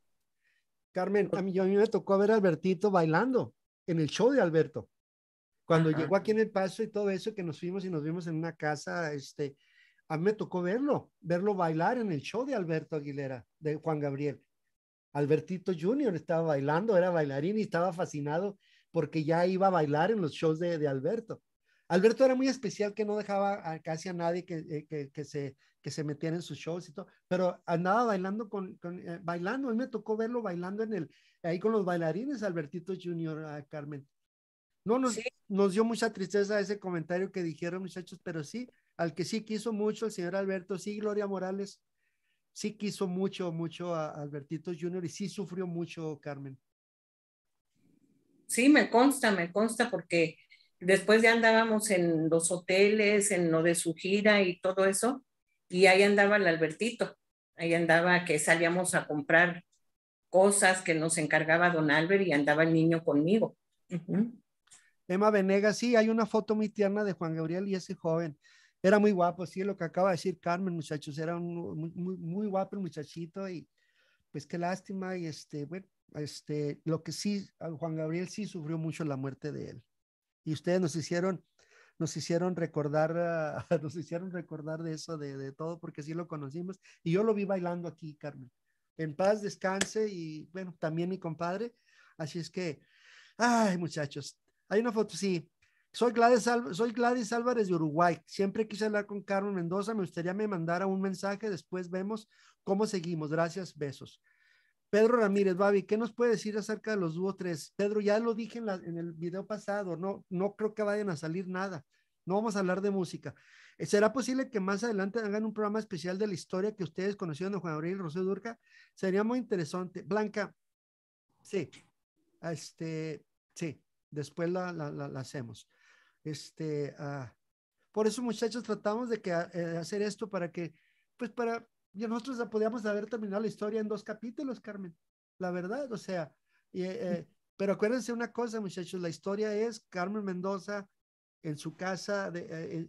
Carmen, a mí, a mí me tocó ver a Albertito bailando en el show de Alberto. Cuando llegó aquí en El Paso y todo eso, que nos fuimos y nos vimos en una casa, este, a mí me tocó verlo, verlo bailar en el show de Alberto Aguilera, de Juan Gabriel. Albertito Junior estaba bailando, era bailarín y estaba fascinado porque ya iba a bailar en los shows de, Alberto. Alberto era muy especial que no dejaba a casi a nadie que, eh, que, que, se, que se metiera en sus shows y todo, pero andaba bailando con, eh, bailando, a mí me tocó verlo bailando en el, ahí con los bailarines, Albertito Junior, ah, Carmen. No nos, nos dio mucha tristeza ese comentario que dijeron, muchachos, pero sí, al que sí quiso mucho, el señor Alberto, sí, Gloria Morales, sí quiso mucho, mucho a Albertito Junior y sí sufrió mucho, Carmen. Sí, me consta, me consta, porque después ya andábamos en los hoteles, en lo de su gira y todo eso, y ahí andaba el Albertito, ahí andaba que salíamos a comprar cosas que nos encargaba don Albert y andaba el niño conmigo. Emma Venegas, sí, hay una foto muy tierna de Juan Gabriel y ese joven. Era muy guapo, sí, lo que acaba de decir Carmen, muchachos, era un, muy, guapo muchachito y pues qué lástima y este, bueno, este, lo que sí, Juan Gabriel sí sufrió mucho la muerte de él. Y ustedes nos hicieron, nos hicieron recordar, ah, [laughs] nos hicieron recordar de eso, de, de, todo, porque sí lo conocimos. Y yo lo vi bailando aquí, Carmen. En paz, descanse y bueno, también mi compadre. Así es que, ay muchachos, hay una foto, sí. Soy Gladys, soy Gladys Álvarez de Uruguay. Siempre quise hablar con Carmen Mendoza. Me gustaría me mandara un mensaje. Después vemos cómo seguimos. Gracias, besos. Pedro Ramírez, Babi, ¿qué nos puede decir acerca de los dúo tres? Pedro, ya lo dije en, el video pasado, no, no creo que vayan a salir nada. No vamos a hablar de música. Eh, ¿Será posible que más adelante hagan un programa especial de la historia que ustedes conocieron de Juan Gabriel y Rocío Durca? Sería muy interesante. Blanca, sí. Este, sí. Después la, hacemos. Este, ah, por eso, muchachos, tratamos de, que, ah, eh, hacer esto para que, pues para, nosotros podíamos haber terminado la historia en dos capítulos, Carmen. La verdad, o sea, eh, eh, pero acuérdense una cosa, muchachos, la historia es Carmen Mendoza en su casa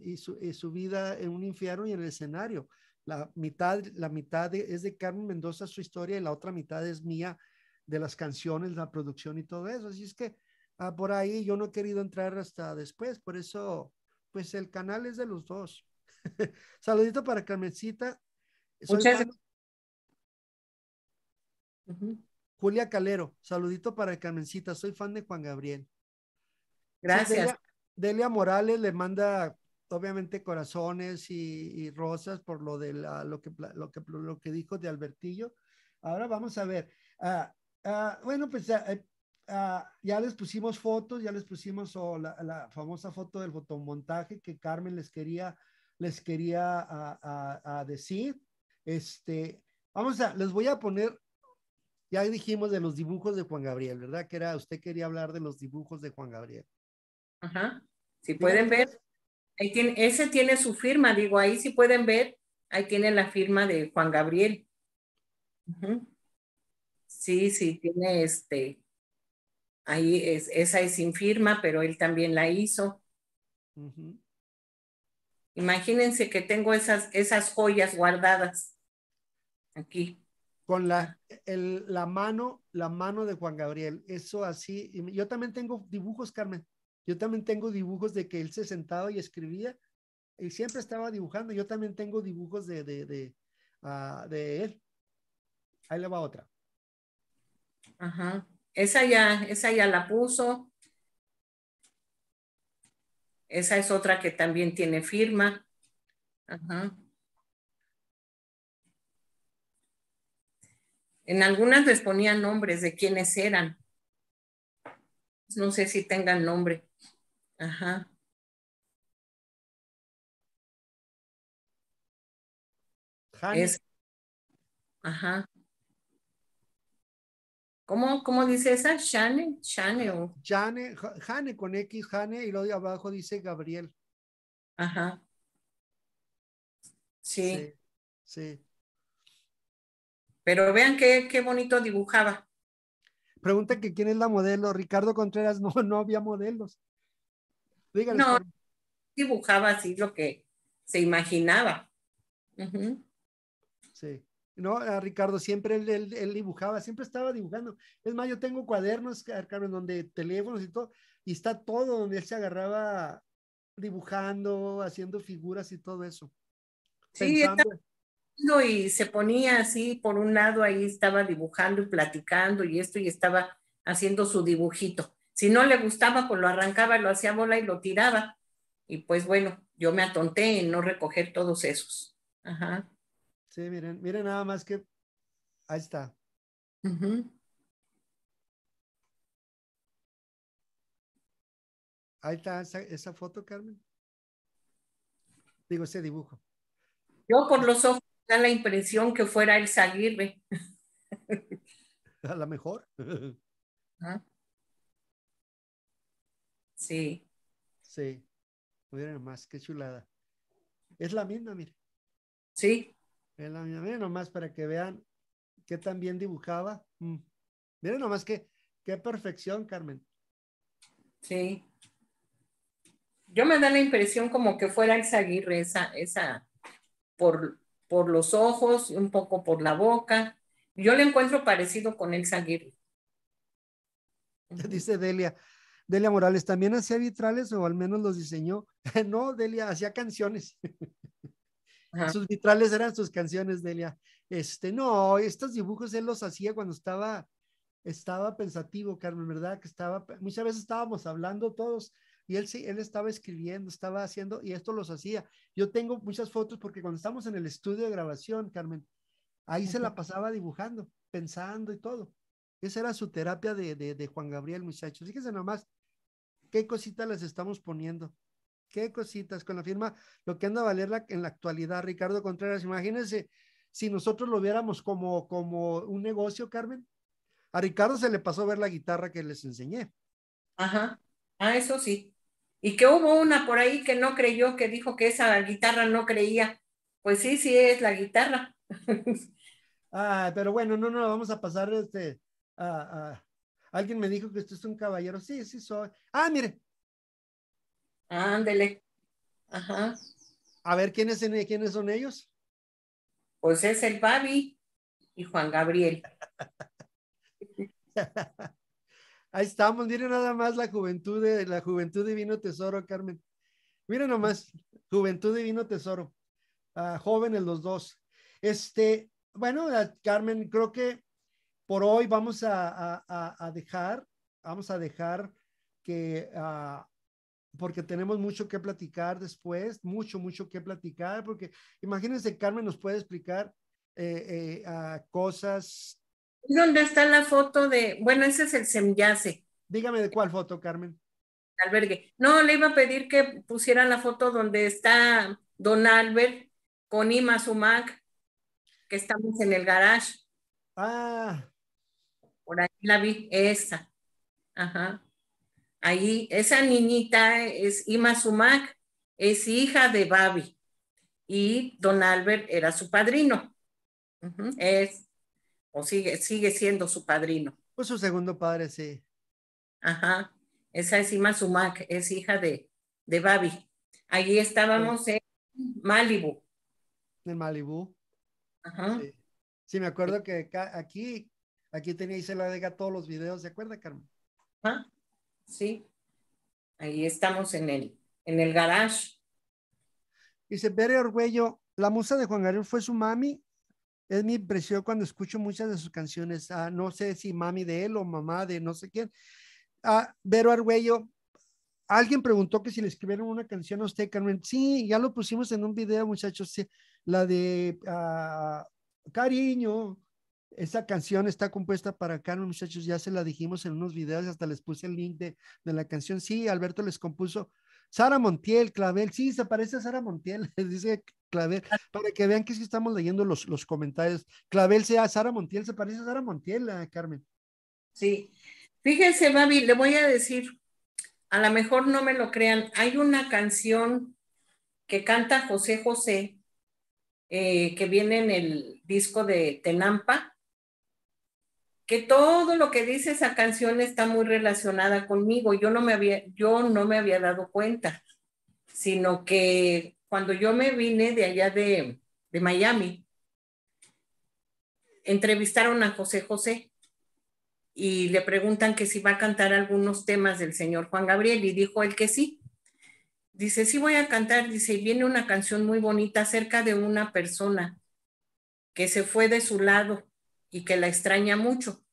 y, su, vida en un infierno y en el escenario. La mitad, la mitad es de Carmen Mendoza su historia y la otra mitad es mía de las canciones, la producción y todo eso. Así es que Ah, por ahí. Yo no he querido entrar hasta después, por eso, pues el canal es de los dos. [laughs] Saludito para Carmencita. Julia Calero, saludito para Carmencita, soy fan de Juan Gabriel. Gracias. Delia, Morales le manda obviamente corazones y, rosas por lo de lo, que, lo, que, dijo de Albertillo. Ahora vamos a ver. Ah, ah, bueno, pues eh, Ah, ya les pusimos fotos, ya les pusimos oh, la, famosa foto del fotomontaje que Carmen les quería, les quería decir. Este, vamos a, les voy a poner, ya dijimos de los dibujos de Juan Gabriel, ¿verdad? Que era, usted quería hablar de los dibujos de Juan Gabriel. Ajá, si pueden ver, ahí tiene, ese tiene su firma, digo, ahí si pueden ver, ahí tiene la firma de Juan Gabriel. Sí, sí, tiene este, Ahí es, esa es sin firma, pero él también la hizo. Imagínense que tengo esas, esas joyas guardadas aquí. Con la, la mano, la mano de Juan Gabriel, eso así. Yo también tengo dibujos, Carmen. Yo también tengo dibujos de que él se sentaba y escribía y siempre estaba dibujando. Yo también tengo dibujos de, de ah, él. Ahí le va otra. Ajá. Esa ya, esa ya la puso. Esa es otra que también tiene firma. Ajá. En algunas les ponían nombres de quienes eran. No sé si tengan nombre. Ajá. ajá. ¿Cómo, cómo dice esa? Shane, Shane o. Jane, Jane con X, Jane, y luego de abajo dice Gabriel. Ajá. Sí. Sí. Pero vean qué, qué bonito dibujaba. Pregunta que quién es la modelo. Ricardo Contreras, no, no había modelos. Díganle, no, dibujaba así lo que se imaginaba. Sí. ¿no? A ah, Ricardo siempre él, dibujaba, siempre estaba dibujando. Es más, yo tengo cuadernos, Carmen, donde teléfonos y todo, y está todo donde él se agarraba dibujando, haciendo figuras y todo eso. Sí, y se ponía así, por un lado ahí estaba dibujando y platicando y esto, y estaba haciendo su dibujito. Si no le gustaba, pues lo arrancaba, lo hacía bola y lo tiraba. Y pues bueno, yo me atonté en no recoger todos esos. Ajá. Sí, miren, miren nada más que ahí está. Ahí está esa, foto, Carmen. Digo, ese dibujo. Yo por los ojos da la impresión que fuera el salirme A lo mejor. [laughs] Sí. Sí. Miren más, qué chulada. Es la misma, mire. Sí. Ah, miren nomás para que vean qué tan bien dibujaba. Mm. Miren nomás que, qué perfección, Carmen. Sí. Yo me da la impresión como que fuera el Aguirre, esa, esa, por, por los ojos, un poco por la boca. Yo le encuentro parecido con el Aguirre. [laughs] Dice Delia, Delia Morales, ¿también hacía vitrales o al menos los diseñó? [laughs] no, Delia, hacía canciones. [laughs] Sus vitrales eran sus canciones, Delia. Este, no, estos dibujos él los hacía cuando estaba, estaba pensativo, Carmen, ¿verdad? Que estaba, muchas veces estábamos hablando todos y él sí, él estaba escribiendo, estaba haciendo y esto los hacía. Yo tengo muchas fotos porque cuando estamos en el estudio de grabación, Carmen, ahí se la pasaba dibujando, pensando y todo. Esa era su terapia de, Juan Gabriel, muchachos. Fíjense nomás qué cositas les estamos poniendo qué cositas con la firma, lo que anda a valer en la actualidad, Ricardo Contreras. Imagínense si nosotros lo viéramos como, como un negocio, Carmen. A Ricardo se le pasó a ver la guitarra que les enseñé. Ajá, ah, eso sí. Y que hubo una por ahí que no creyó, que dijo que esa guitarra no creía. Pues sí, sí es la guitarra. [laughs] ah, pero bueno, no, no, vamos a pasar este, a, a... Alguien me dijo que usted es un caballero. Sí, sí soy. Ah, mire, Ándele. Ajá. A ver, ¿quiénes, ¿quiénes son ellos? Pues es el Babi y Juan Gabriel. [laughs] Ahí estamos, mire nada más la juventud de la juventud divino tesoro, Carmen. Mire, nomás, juventud divino tesoro. Ah, jóvenes los dos. Este, bueno, Carmen, creo que por hoy vamos a, a, dejar, vamos a dejar que ah, porque tenemos mucho que platicar después, mucho, mucho que platicar, porque imagínense, Carmen nos puede explicar eh, eh, cosas. ¿Dónde está la foto de, bueno, ese es el Semyase? Dígame de cuál foto, Carmen. Albergue. No, le iba a pedir que pusiera la foto donde está Don Albert con Ima Sumac, que estamos en el garage. Ah. Por ahí la vi, esa. Ajá. Ahí, esa niñita es Ima Sumac, es hija de Babi y Don Albert era su padrino. Es, o sigue, sigue siendo su padrino. Pues su segundo padre, sí. Ajá, esa es Ima Sumac, es hija de, de Babi. Allí estábamos en Malibu. En Malibu. Ajá. Sí. me acuerdo que aquí, aquí tenía la Vega todos los videos, ¿se acuerda, Carmen? Ajá. ¿sí? Ahí estamos en el, en el garage. Dice Vero Arguello, la musa de Juan Gabriel fue su mami. Es mi impresión cuando escucho muchas de sus canciones. Ah, no sé si mami de él o mamá de no sé quién. Ah, Vero Arguello, alguien preguntó que si le escribieron una canción a usted, Carmen. Sí, ya lo pusimos en un video, muchachos. la de ah, Cariño, esa canción está compuesta para Carmen, muchachos, ya se la dijimos en unos videos, hasta les puse el link de, la canción. Sí, Alberto les compuso Sara Montiel, Clavel, sí, se parece a Sara Montiel, [laughs] dice Clavel, para que vean que sí estamos leyendo los, los comentarios. Clavel sea Sara Montiel, se parece a Sara Montiel, eh, Carmen. Sí, fíjense, Babi, le voy a decir, a lo mejor no me lo crean, hay una canción que canta José José, eh, que viene en el disco de Tenampa, que todo lo que dice esa canción está muy relacionada conmigo. Yo no me había, yo no me había dado cuenta, sino que cuando yo me vine de allá de, de Miami, entrevistaron a José José y le preguntan que si va a cantar algunos temas del señor Juan Gabriel y dijo él que sí. Dice, sí voy a cantar, dice, y viene una canción muy bonita acerca de una persona que se fue de su lado y que la extraña mucho.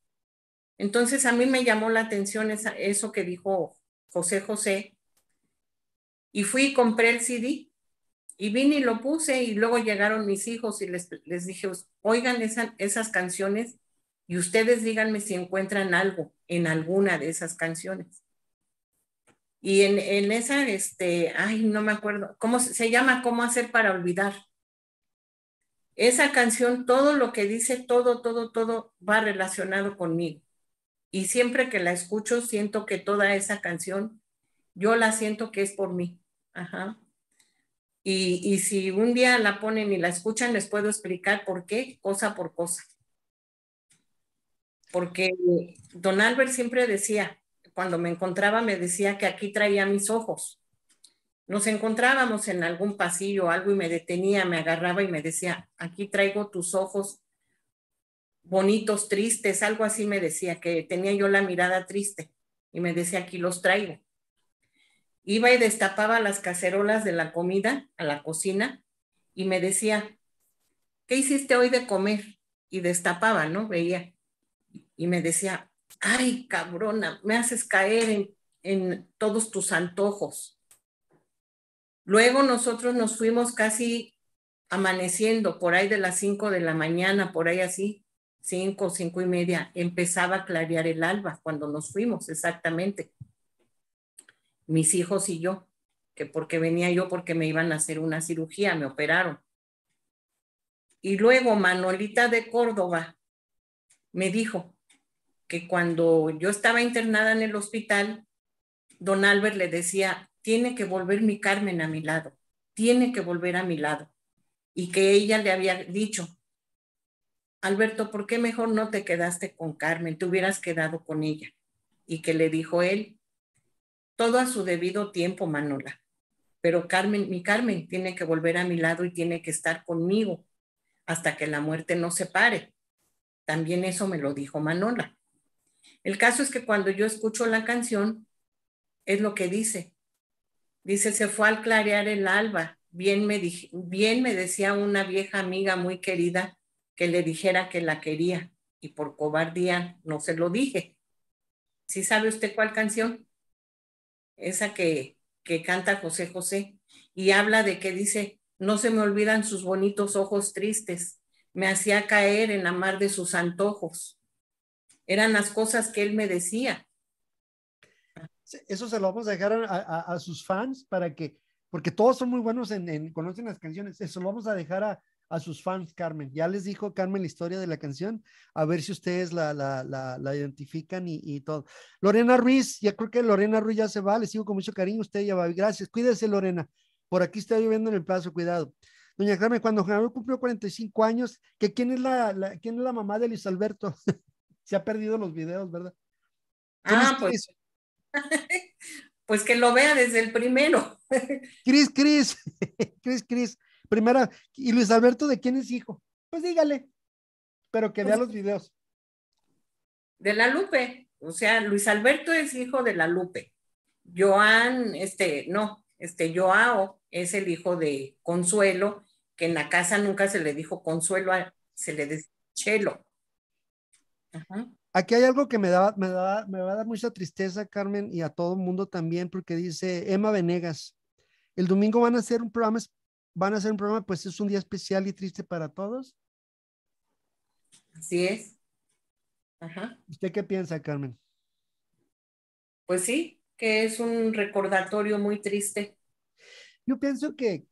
Entonces a mí me llamó la atención eso que dijo José José y fui y compré el CD y vine y lo puse y luego llegaron mis hijos y les, les dije, oigan esas canciones y ustedes díganme si encuentran algo en alguna de esas canciones. Y en, en esa, este, ay, no me acuerdo, ¿cómo se llama? ¿Cómo hacer para olvidar? Esa canción, todo lo que dice, todo, todo, todo va relacionado conmigo. Y siempre que la escucho, siento que toda esa canción, yo la siento que es por mí. Ajá. Y, y si un día la ponen y la escuchan, les puedo explicar por qué, cosa por cosa. Porque Don Albert siempre decía, cuando me encontraba, me decía que aquí traía mis ojos nos encontrábamos en algún pasillo algo y me detenía, me agarraba y me decía, aquí traigo tus ojos bonitos, tristes, algo así me decía, que tenía yo la mirada triste y me decía, aquí los traigo. Iba y destapaba las cacerolas de la comida a la cocina y me decía, ¿qué hiciste hoy de comer? Y destapaba, ¿no? Veía. Y me decía, ay, cabrona, me haces caer en, en todos tus antojos Luego nosotros nos fuimos casi amaneciendo, por ahí de las 5 de la mañana, por ahí así, 5, cinco y media, empezaba a clarear el alba cuando nos fuimos, exactamente. Mis hijos y yo, que porque venía yo porque me iban a hacer una cirugía, me operaron. Y luego Manolita de Córdoba me dijo que cuando yo estaba internada en el hospital, don Albert le decía, tiene que volver mi Carmen a mi lado, tiene que volver a mi lado. Y que ella le había dicho, Alberto, ¿por qué mejor no te quedaste con Carmen? Te hubieras quedado con ella. Y que le dijo él, todo a su debido tiempo, Manola. Pero Carmen, mi Carmen, tiene que volver a mi lado y tiene que estar conmigo hasta que la muerte se separe. También eso me lo dijo Manola. El caso es que cuando yo escucho la canción, es lo que dice, Dice, se fue al clarear el alba. Bien me, bien me decía una vieja amiga muy querida que le dijera que la quería y por cobardía no se lo dije. ¿Sí sabe usted cuál canción? Esa que, que canta José José y habla de que dice, no se me olvidan sus bonitos ojos tristes, me hacía caer en la mar de sus antojos. Eran las cosas que él me decía eso se lo vamos a dejar a, sus fans para que, porque todos son muy buenos en, conocen las canciones, eso lo vamos a dejar a, sus fans, Carmen. Ya les dijo Carmen la historia de la canción, a ver si ustedes la, la, identifican y, todo. Lorena Ruiz, ya creo que Lorena Ruiz ya se va, les sigo con mucho cariño, usted ya va. Gracias, cuídese Lorena, por aquí está lloviendo en el plazo, cuidado. Doña Carmen, cuando Javier cumplió 45 años, que quién es la, la quién es la mamá de Luis Alberto? [laughs] Se ha perdido los videos, ¿verdad? Ah, pues [laughs] pues que lo vea desde el primero. [laughs] Cris, Cris, [laughs] Cris, Cris, primera, y Luis Alberto, ¿de quién es hijo? Pues dígale, pero que vea pues los videos. De la Lupe, o sea, Luis Alberto es hijo de la Lupe. Joan, este, no, este, Joao es el hijo de Consuelo, que en la casa nunca se le dijo Consuelo, se le decía Chelo. Ajá. Aquí hay algo que me, da, va a dar mucha tristeza, Carmen, y a todo el mundo también, porque dice Emma Venegas, el domingo van a hacer un programa, van a hacer un programa, pues es un día especial y triste para todos. Así es. Ajá. ¿Usted qué piensa, Carmen? Pues sí, que es un recordatorio muy triste. Yo pienso que...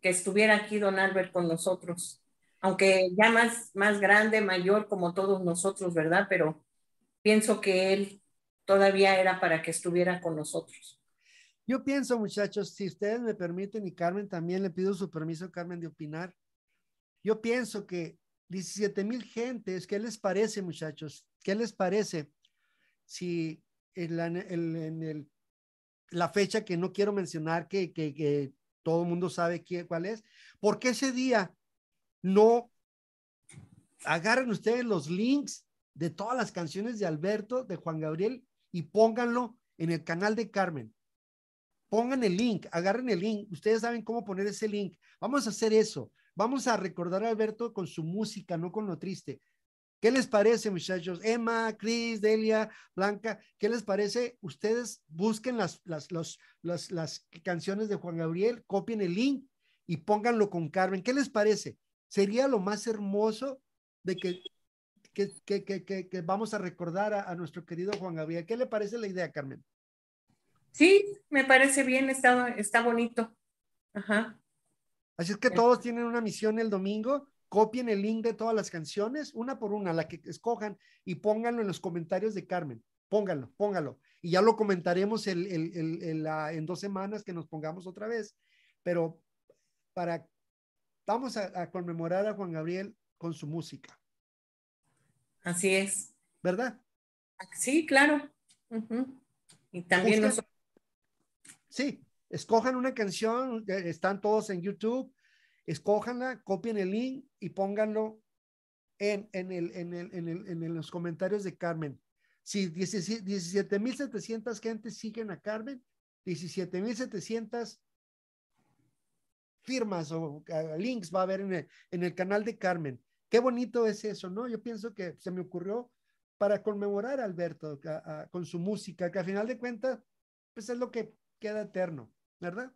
Que estuviera aquí don Albert con nosotros aunque ya más, más grande, mayor como todos nosotros, ¿verdad? Pero pienso que él todavía era para que estuviera con nosotros. Yo pienso, muchachos, si ustedes me permiten y Carmen también le pido su permiso, Carmen, de opinar. Yo pienso que 17 mil gentes, ¿qué les parece, muchachos? ¿Qué les parece si en la, el, fecha que no quiero mencionar, que, todo el mundo sabe qué, cuál es, porque ese día no agarren ustedes los links de todas las canciones de Alberto, de Juan Gabriel, y pónganlo en el canal de Carmen. Pongan el link, agarren el link. Ustedes saben cómo poner ese link. Vamos a hacer eso. Vamos a recordar a Alberto con su música, no con lo triste. ¿Qué les parece, muchachos? Emma, Cris, Delia, Blanca, ¿qué les parece? Ustedes busquen las, las, las canciones de Juan Gabriel, copien el link y pónganlo con Carmen. ¿Qué les parece? sería lo más hermoso de que, vamos a recordar a, nuestro querido Juan Gabriel. ¿Qué le parece la idea, Carmen? Sí, me parece bien, está, está bonito. Así es que este todos tienen una misión el domingo. Copien el link de todas las canciones, una por una, la que escojan, y pónganlo en los comentarios de Carmen. Pónganlo, póngalo. Y ya lo comentaremos en dos semanas que nos pongamos otra vez. Pero para Vamos a, conmemorar a Juan Gabriel con su música. Así es. ¿Verdad? Sí, claro. Y también nosotros... Sí, escojan una canción, están todos en YouTube, escójanla, copien el link y pónganlo en, el, en, los comentarios de Carmen. Si 17.700 gente siguen a Carmen, 17.700 firmas o links va a haber en el, canal de Carmen. Qué bonito es eso, ¿no? Yo pienso que se me ocurrió para conmemorar a Alberto con su música, que al final de cuentas, pues es lo que queda eterno, ¿verdad?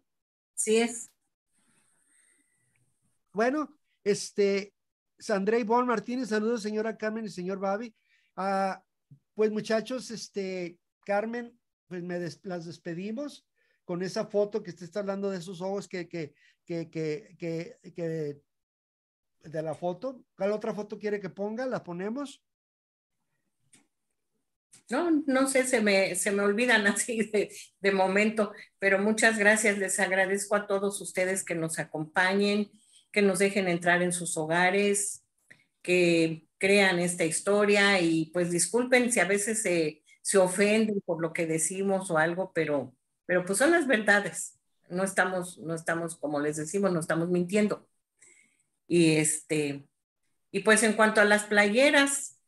Sí es. Bueno, este, y Bon Martínez, saludos señora Carmen y señor Babi. Ah, pues muchachos, este, Carmen, pues me las despedimos con esa foto que usted está hablando de esos ojos que, que, que, de la foto. ¿Cuál otra foto quiere que ponga? ¿La ponemos? No, no sé, se me, se me olvidan [laughs] así de, momento, pero muchas gracias. Les agradezco a todos ustedes que nos acompañen, que nos dejen entrar en sus hogares, que crean esta historia y pues disculpen si a veces se, se ofenden por lo que decimos o algo, pero, pero pues son las verdades no estamos, no estamos, como les decimos, no estamos mintiendo. Y este, y pues en cuanto a las playeras,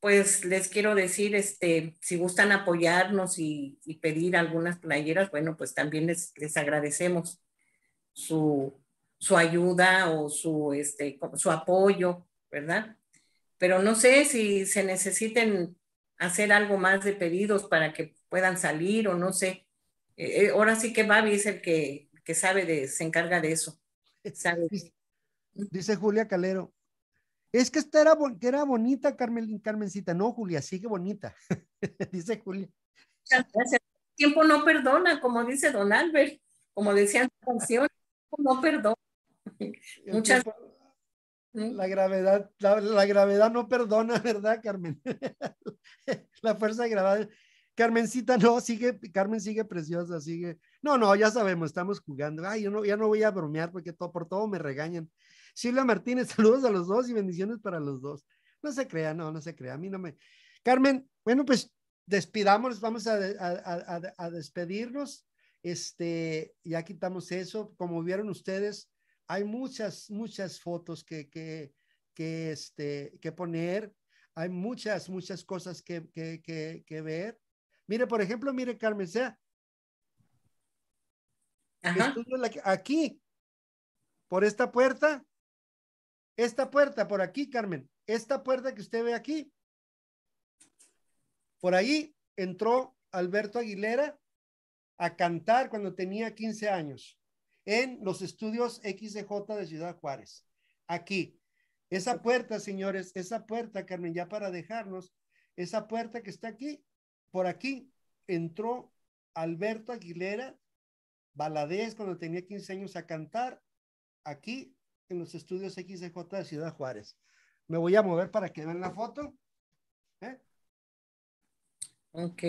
pues les quiero decir, este, si gustan apoyarnos y, pedir algunas playeras, bueno, pues también les, les agradecemos su, su, ayuda o su, este, su apoyo, ¿verdad? Pero no sé si se necesiten hacer algo más de pedidos para que puedan salir o no sé. Eh, eh, ahora sí que Babi es el que, sabe de, se encarga de eso. Eh, dice, Julia Calero, es que esta era, que era bonita, Carmen, Carmencita. No, Julia, sigue bonita, [laughs] dice Julia. El tiempo no perdona, como dice Don Albert, como decían la canción, no perdona. Muchas la gravedad, la, gravedad no perdona, ¿verdad, Carmen? [laughs] la fuerza de gravedad, Carmencita no, sigue, Carmen sigue preciosa, sigue. No, no, ya sabemos, estamos jugando. Ay, yo no, ya no voy a bromear porque todo, por todo me regañan. Silvia Martínez, [laughs] saludos a los dos y bendiciones para los dos. No se crea, no, no se crea. A mí no me. Carmen, bueno, pues despidamos vamos a, despedirnos. Este, ya quitamos eso. Como vieron ustedes, hay muchas, muchas fotos que, que, este, que poner. Hay muchas, muchas cosas que, que, que, que ver Mire, por ejemplo, mire, Carmen, sea. aquí, por esta puerta, esta puerta por aquí, Carmen, esta puerta que usted ve aquí, por ahí entró Alberto Aguilera a cantar cuando tenía 15 años en los estudios XJ de Ciudad Juárez. Aquí, esa puerta, señores, esa puerta, Carmen, ya para dejarnos, esa puerta que está aquí, por aquí entró Alberto Aguilera Baladés cuando tenía 15 años a cantar aquí en los estudios XJ de Ciudad Juárez. Me voy a mover para que vean la foto. ¿eh? Ok.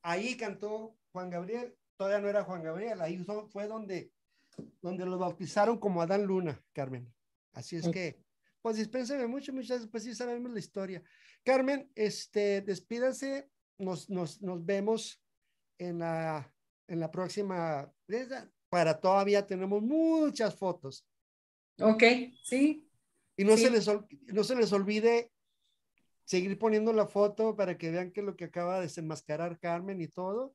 Ahí cantó Juan Gabriel. Todavía no era Juan Gabriel. Ahí fue donde, donde lo bautizaron como Adán Luna, Carmen. Así es que pues dispénseme mucho, muchas gracias, pues sí sabemos la historia. Carmen, este, despídanse, nos, nos, nos vemos en la, en la próxima, para todavía tenemos muchas fotos. Ok, sí. Y no, Se les, no se les olvide seguir poniendo la foto para que vean que lo que acaba de desenmascarar Carmen y todo,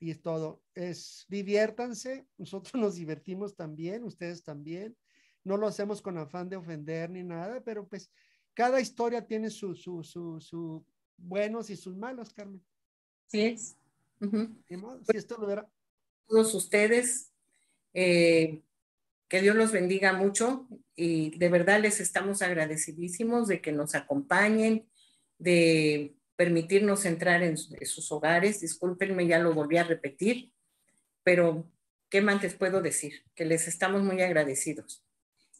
y es todo. Es diviértanse, nosotros [laughs] nos divertimos también, ustedes también no lo hacemos con afán de ofender ni nada, pero pues cada historia tiene sus buenos y sus malos, Carmen. Sí esto lo Todos ustedes, eh, que Dios los bendiga mucho y de verdad les estamos agradecidísimos de que nos acompañen, de permitirnos entrar en sus hogares. Discúlpenme, ya lo volví a repetir, pero ¿qué más les puedo decir? Que les estamos muy agradecidos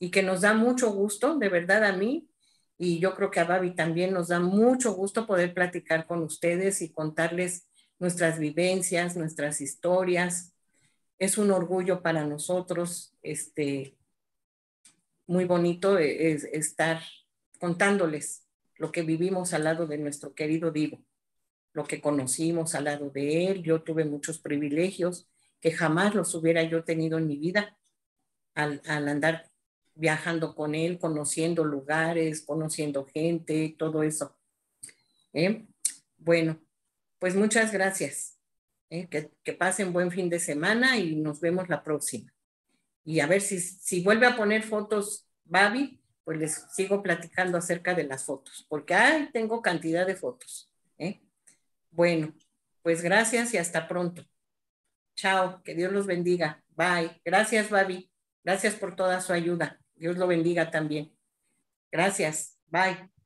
y que nos da mucho gusto, de verdad a mí, y yo creo que a Babi también nos da mucho gusto poder platicar con ustedes y contarles nuestras vivencias, nuestras historias. Es un orgullo para nosotros, este, muy bonito e, es estar contándoles lo que vivimos al lado de nuestro querido Divo, lo que conocimos al lado de él. Yo tuve muchos privilegios que jamás los hubiera yo tenido en mi vida al, al andar viajando con él, conociendo lugares, conociendo gente, todo eso. ¿eh? Bueno, pues muchas gracias. ¿eh? Que, pasen buen fin de semana y nos vemos la próxima. Y a ver si, si vuelve a poner fotos Babi, pues les sigo platicando acerca de las fotos, porque ahí tengo cantidad de fotos. ¿eh? Bueno, pues gracias y hasta pronto. Chao, que Dios los bendiga. Bye. Gracias, Babi. Gracias por toda su ayuda. Dios lo bendiga también. Gracias. Bye.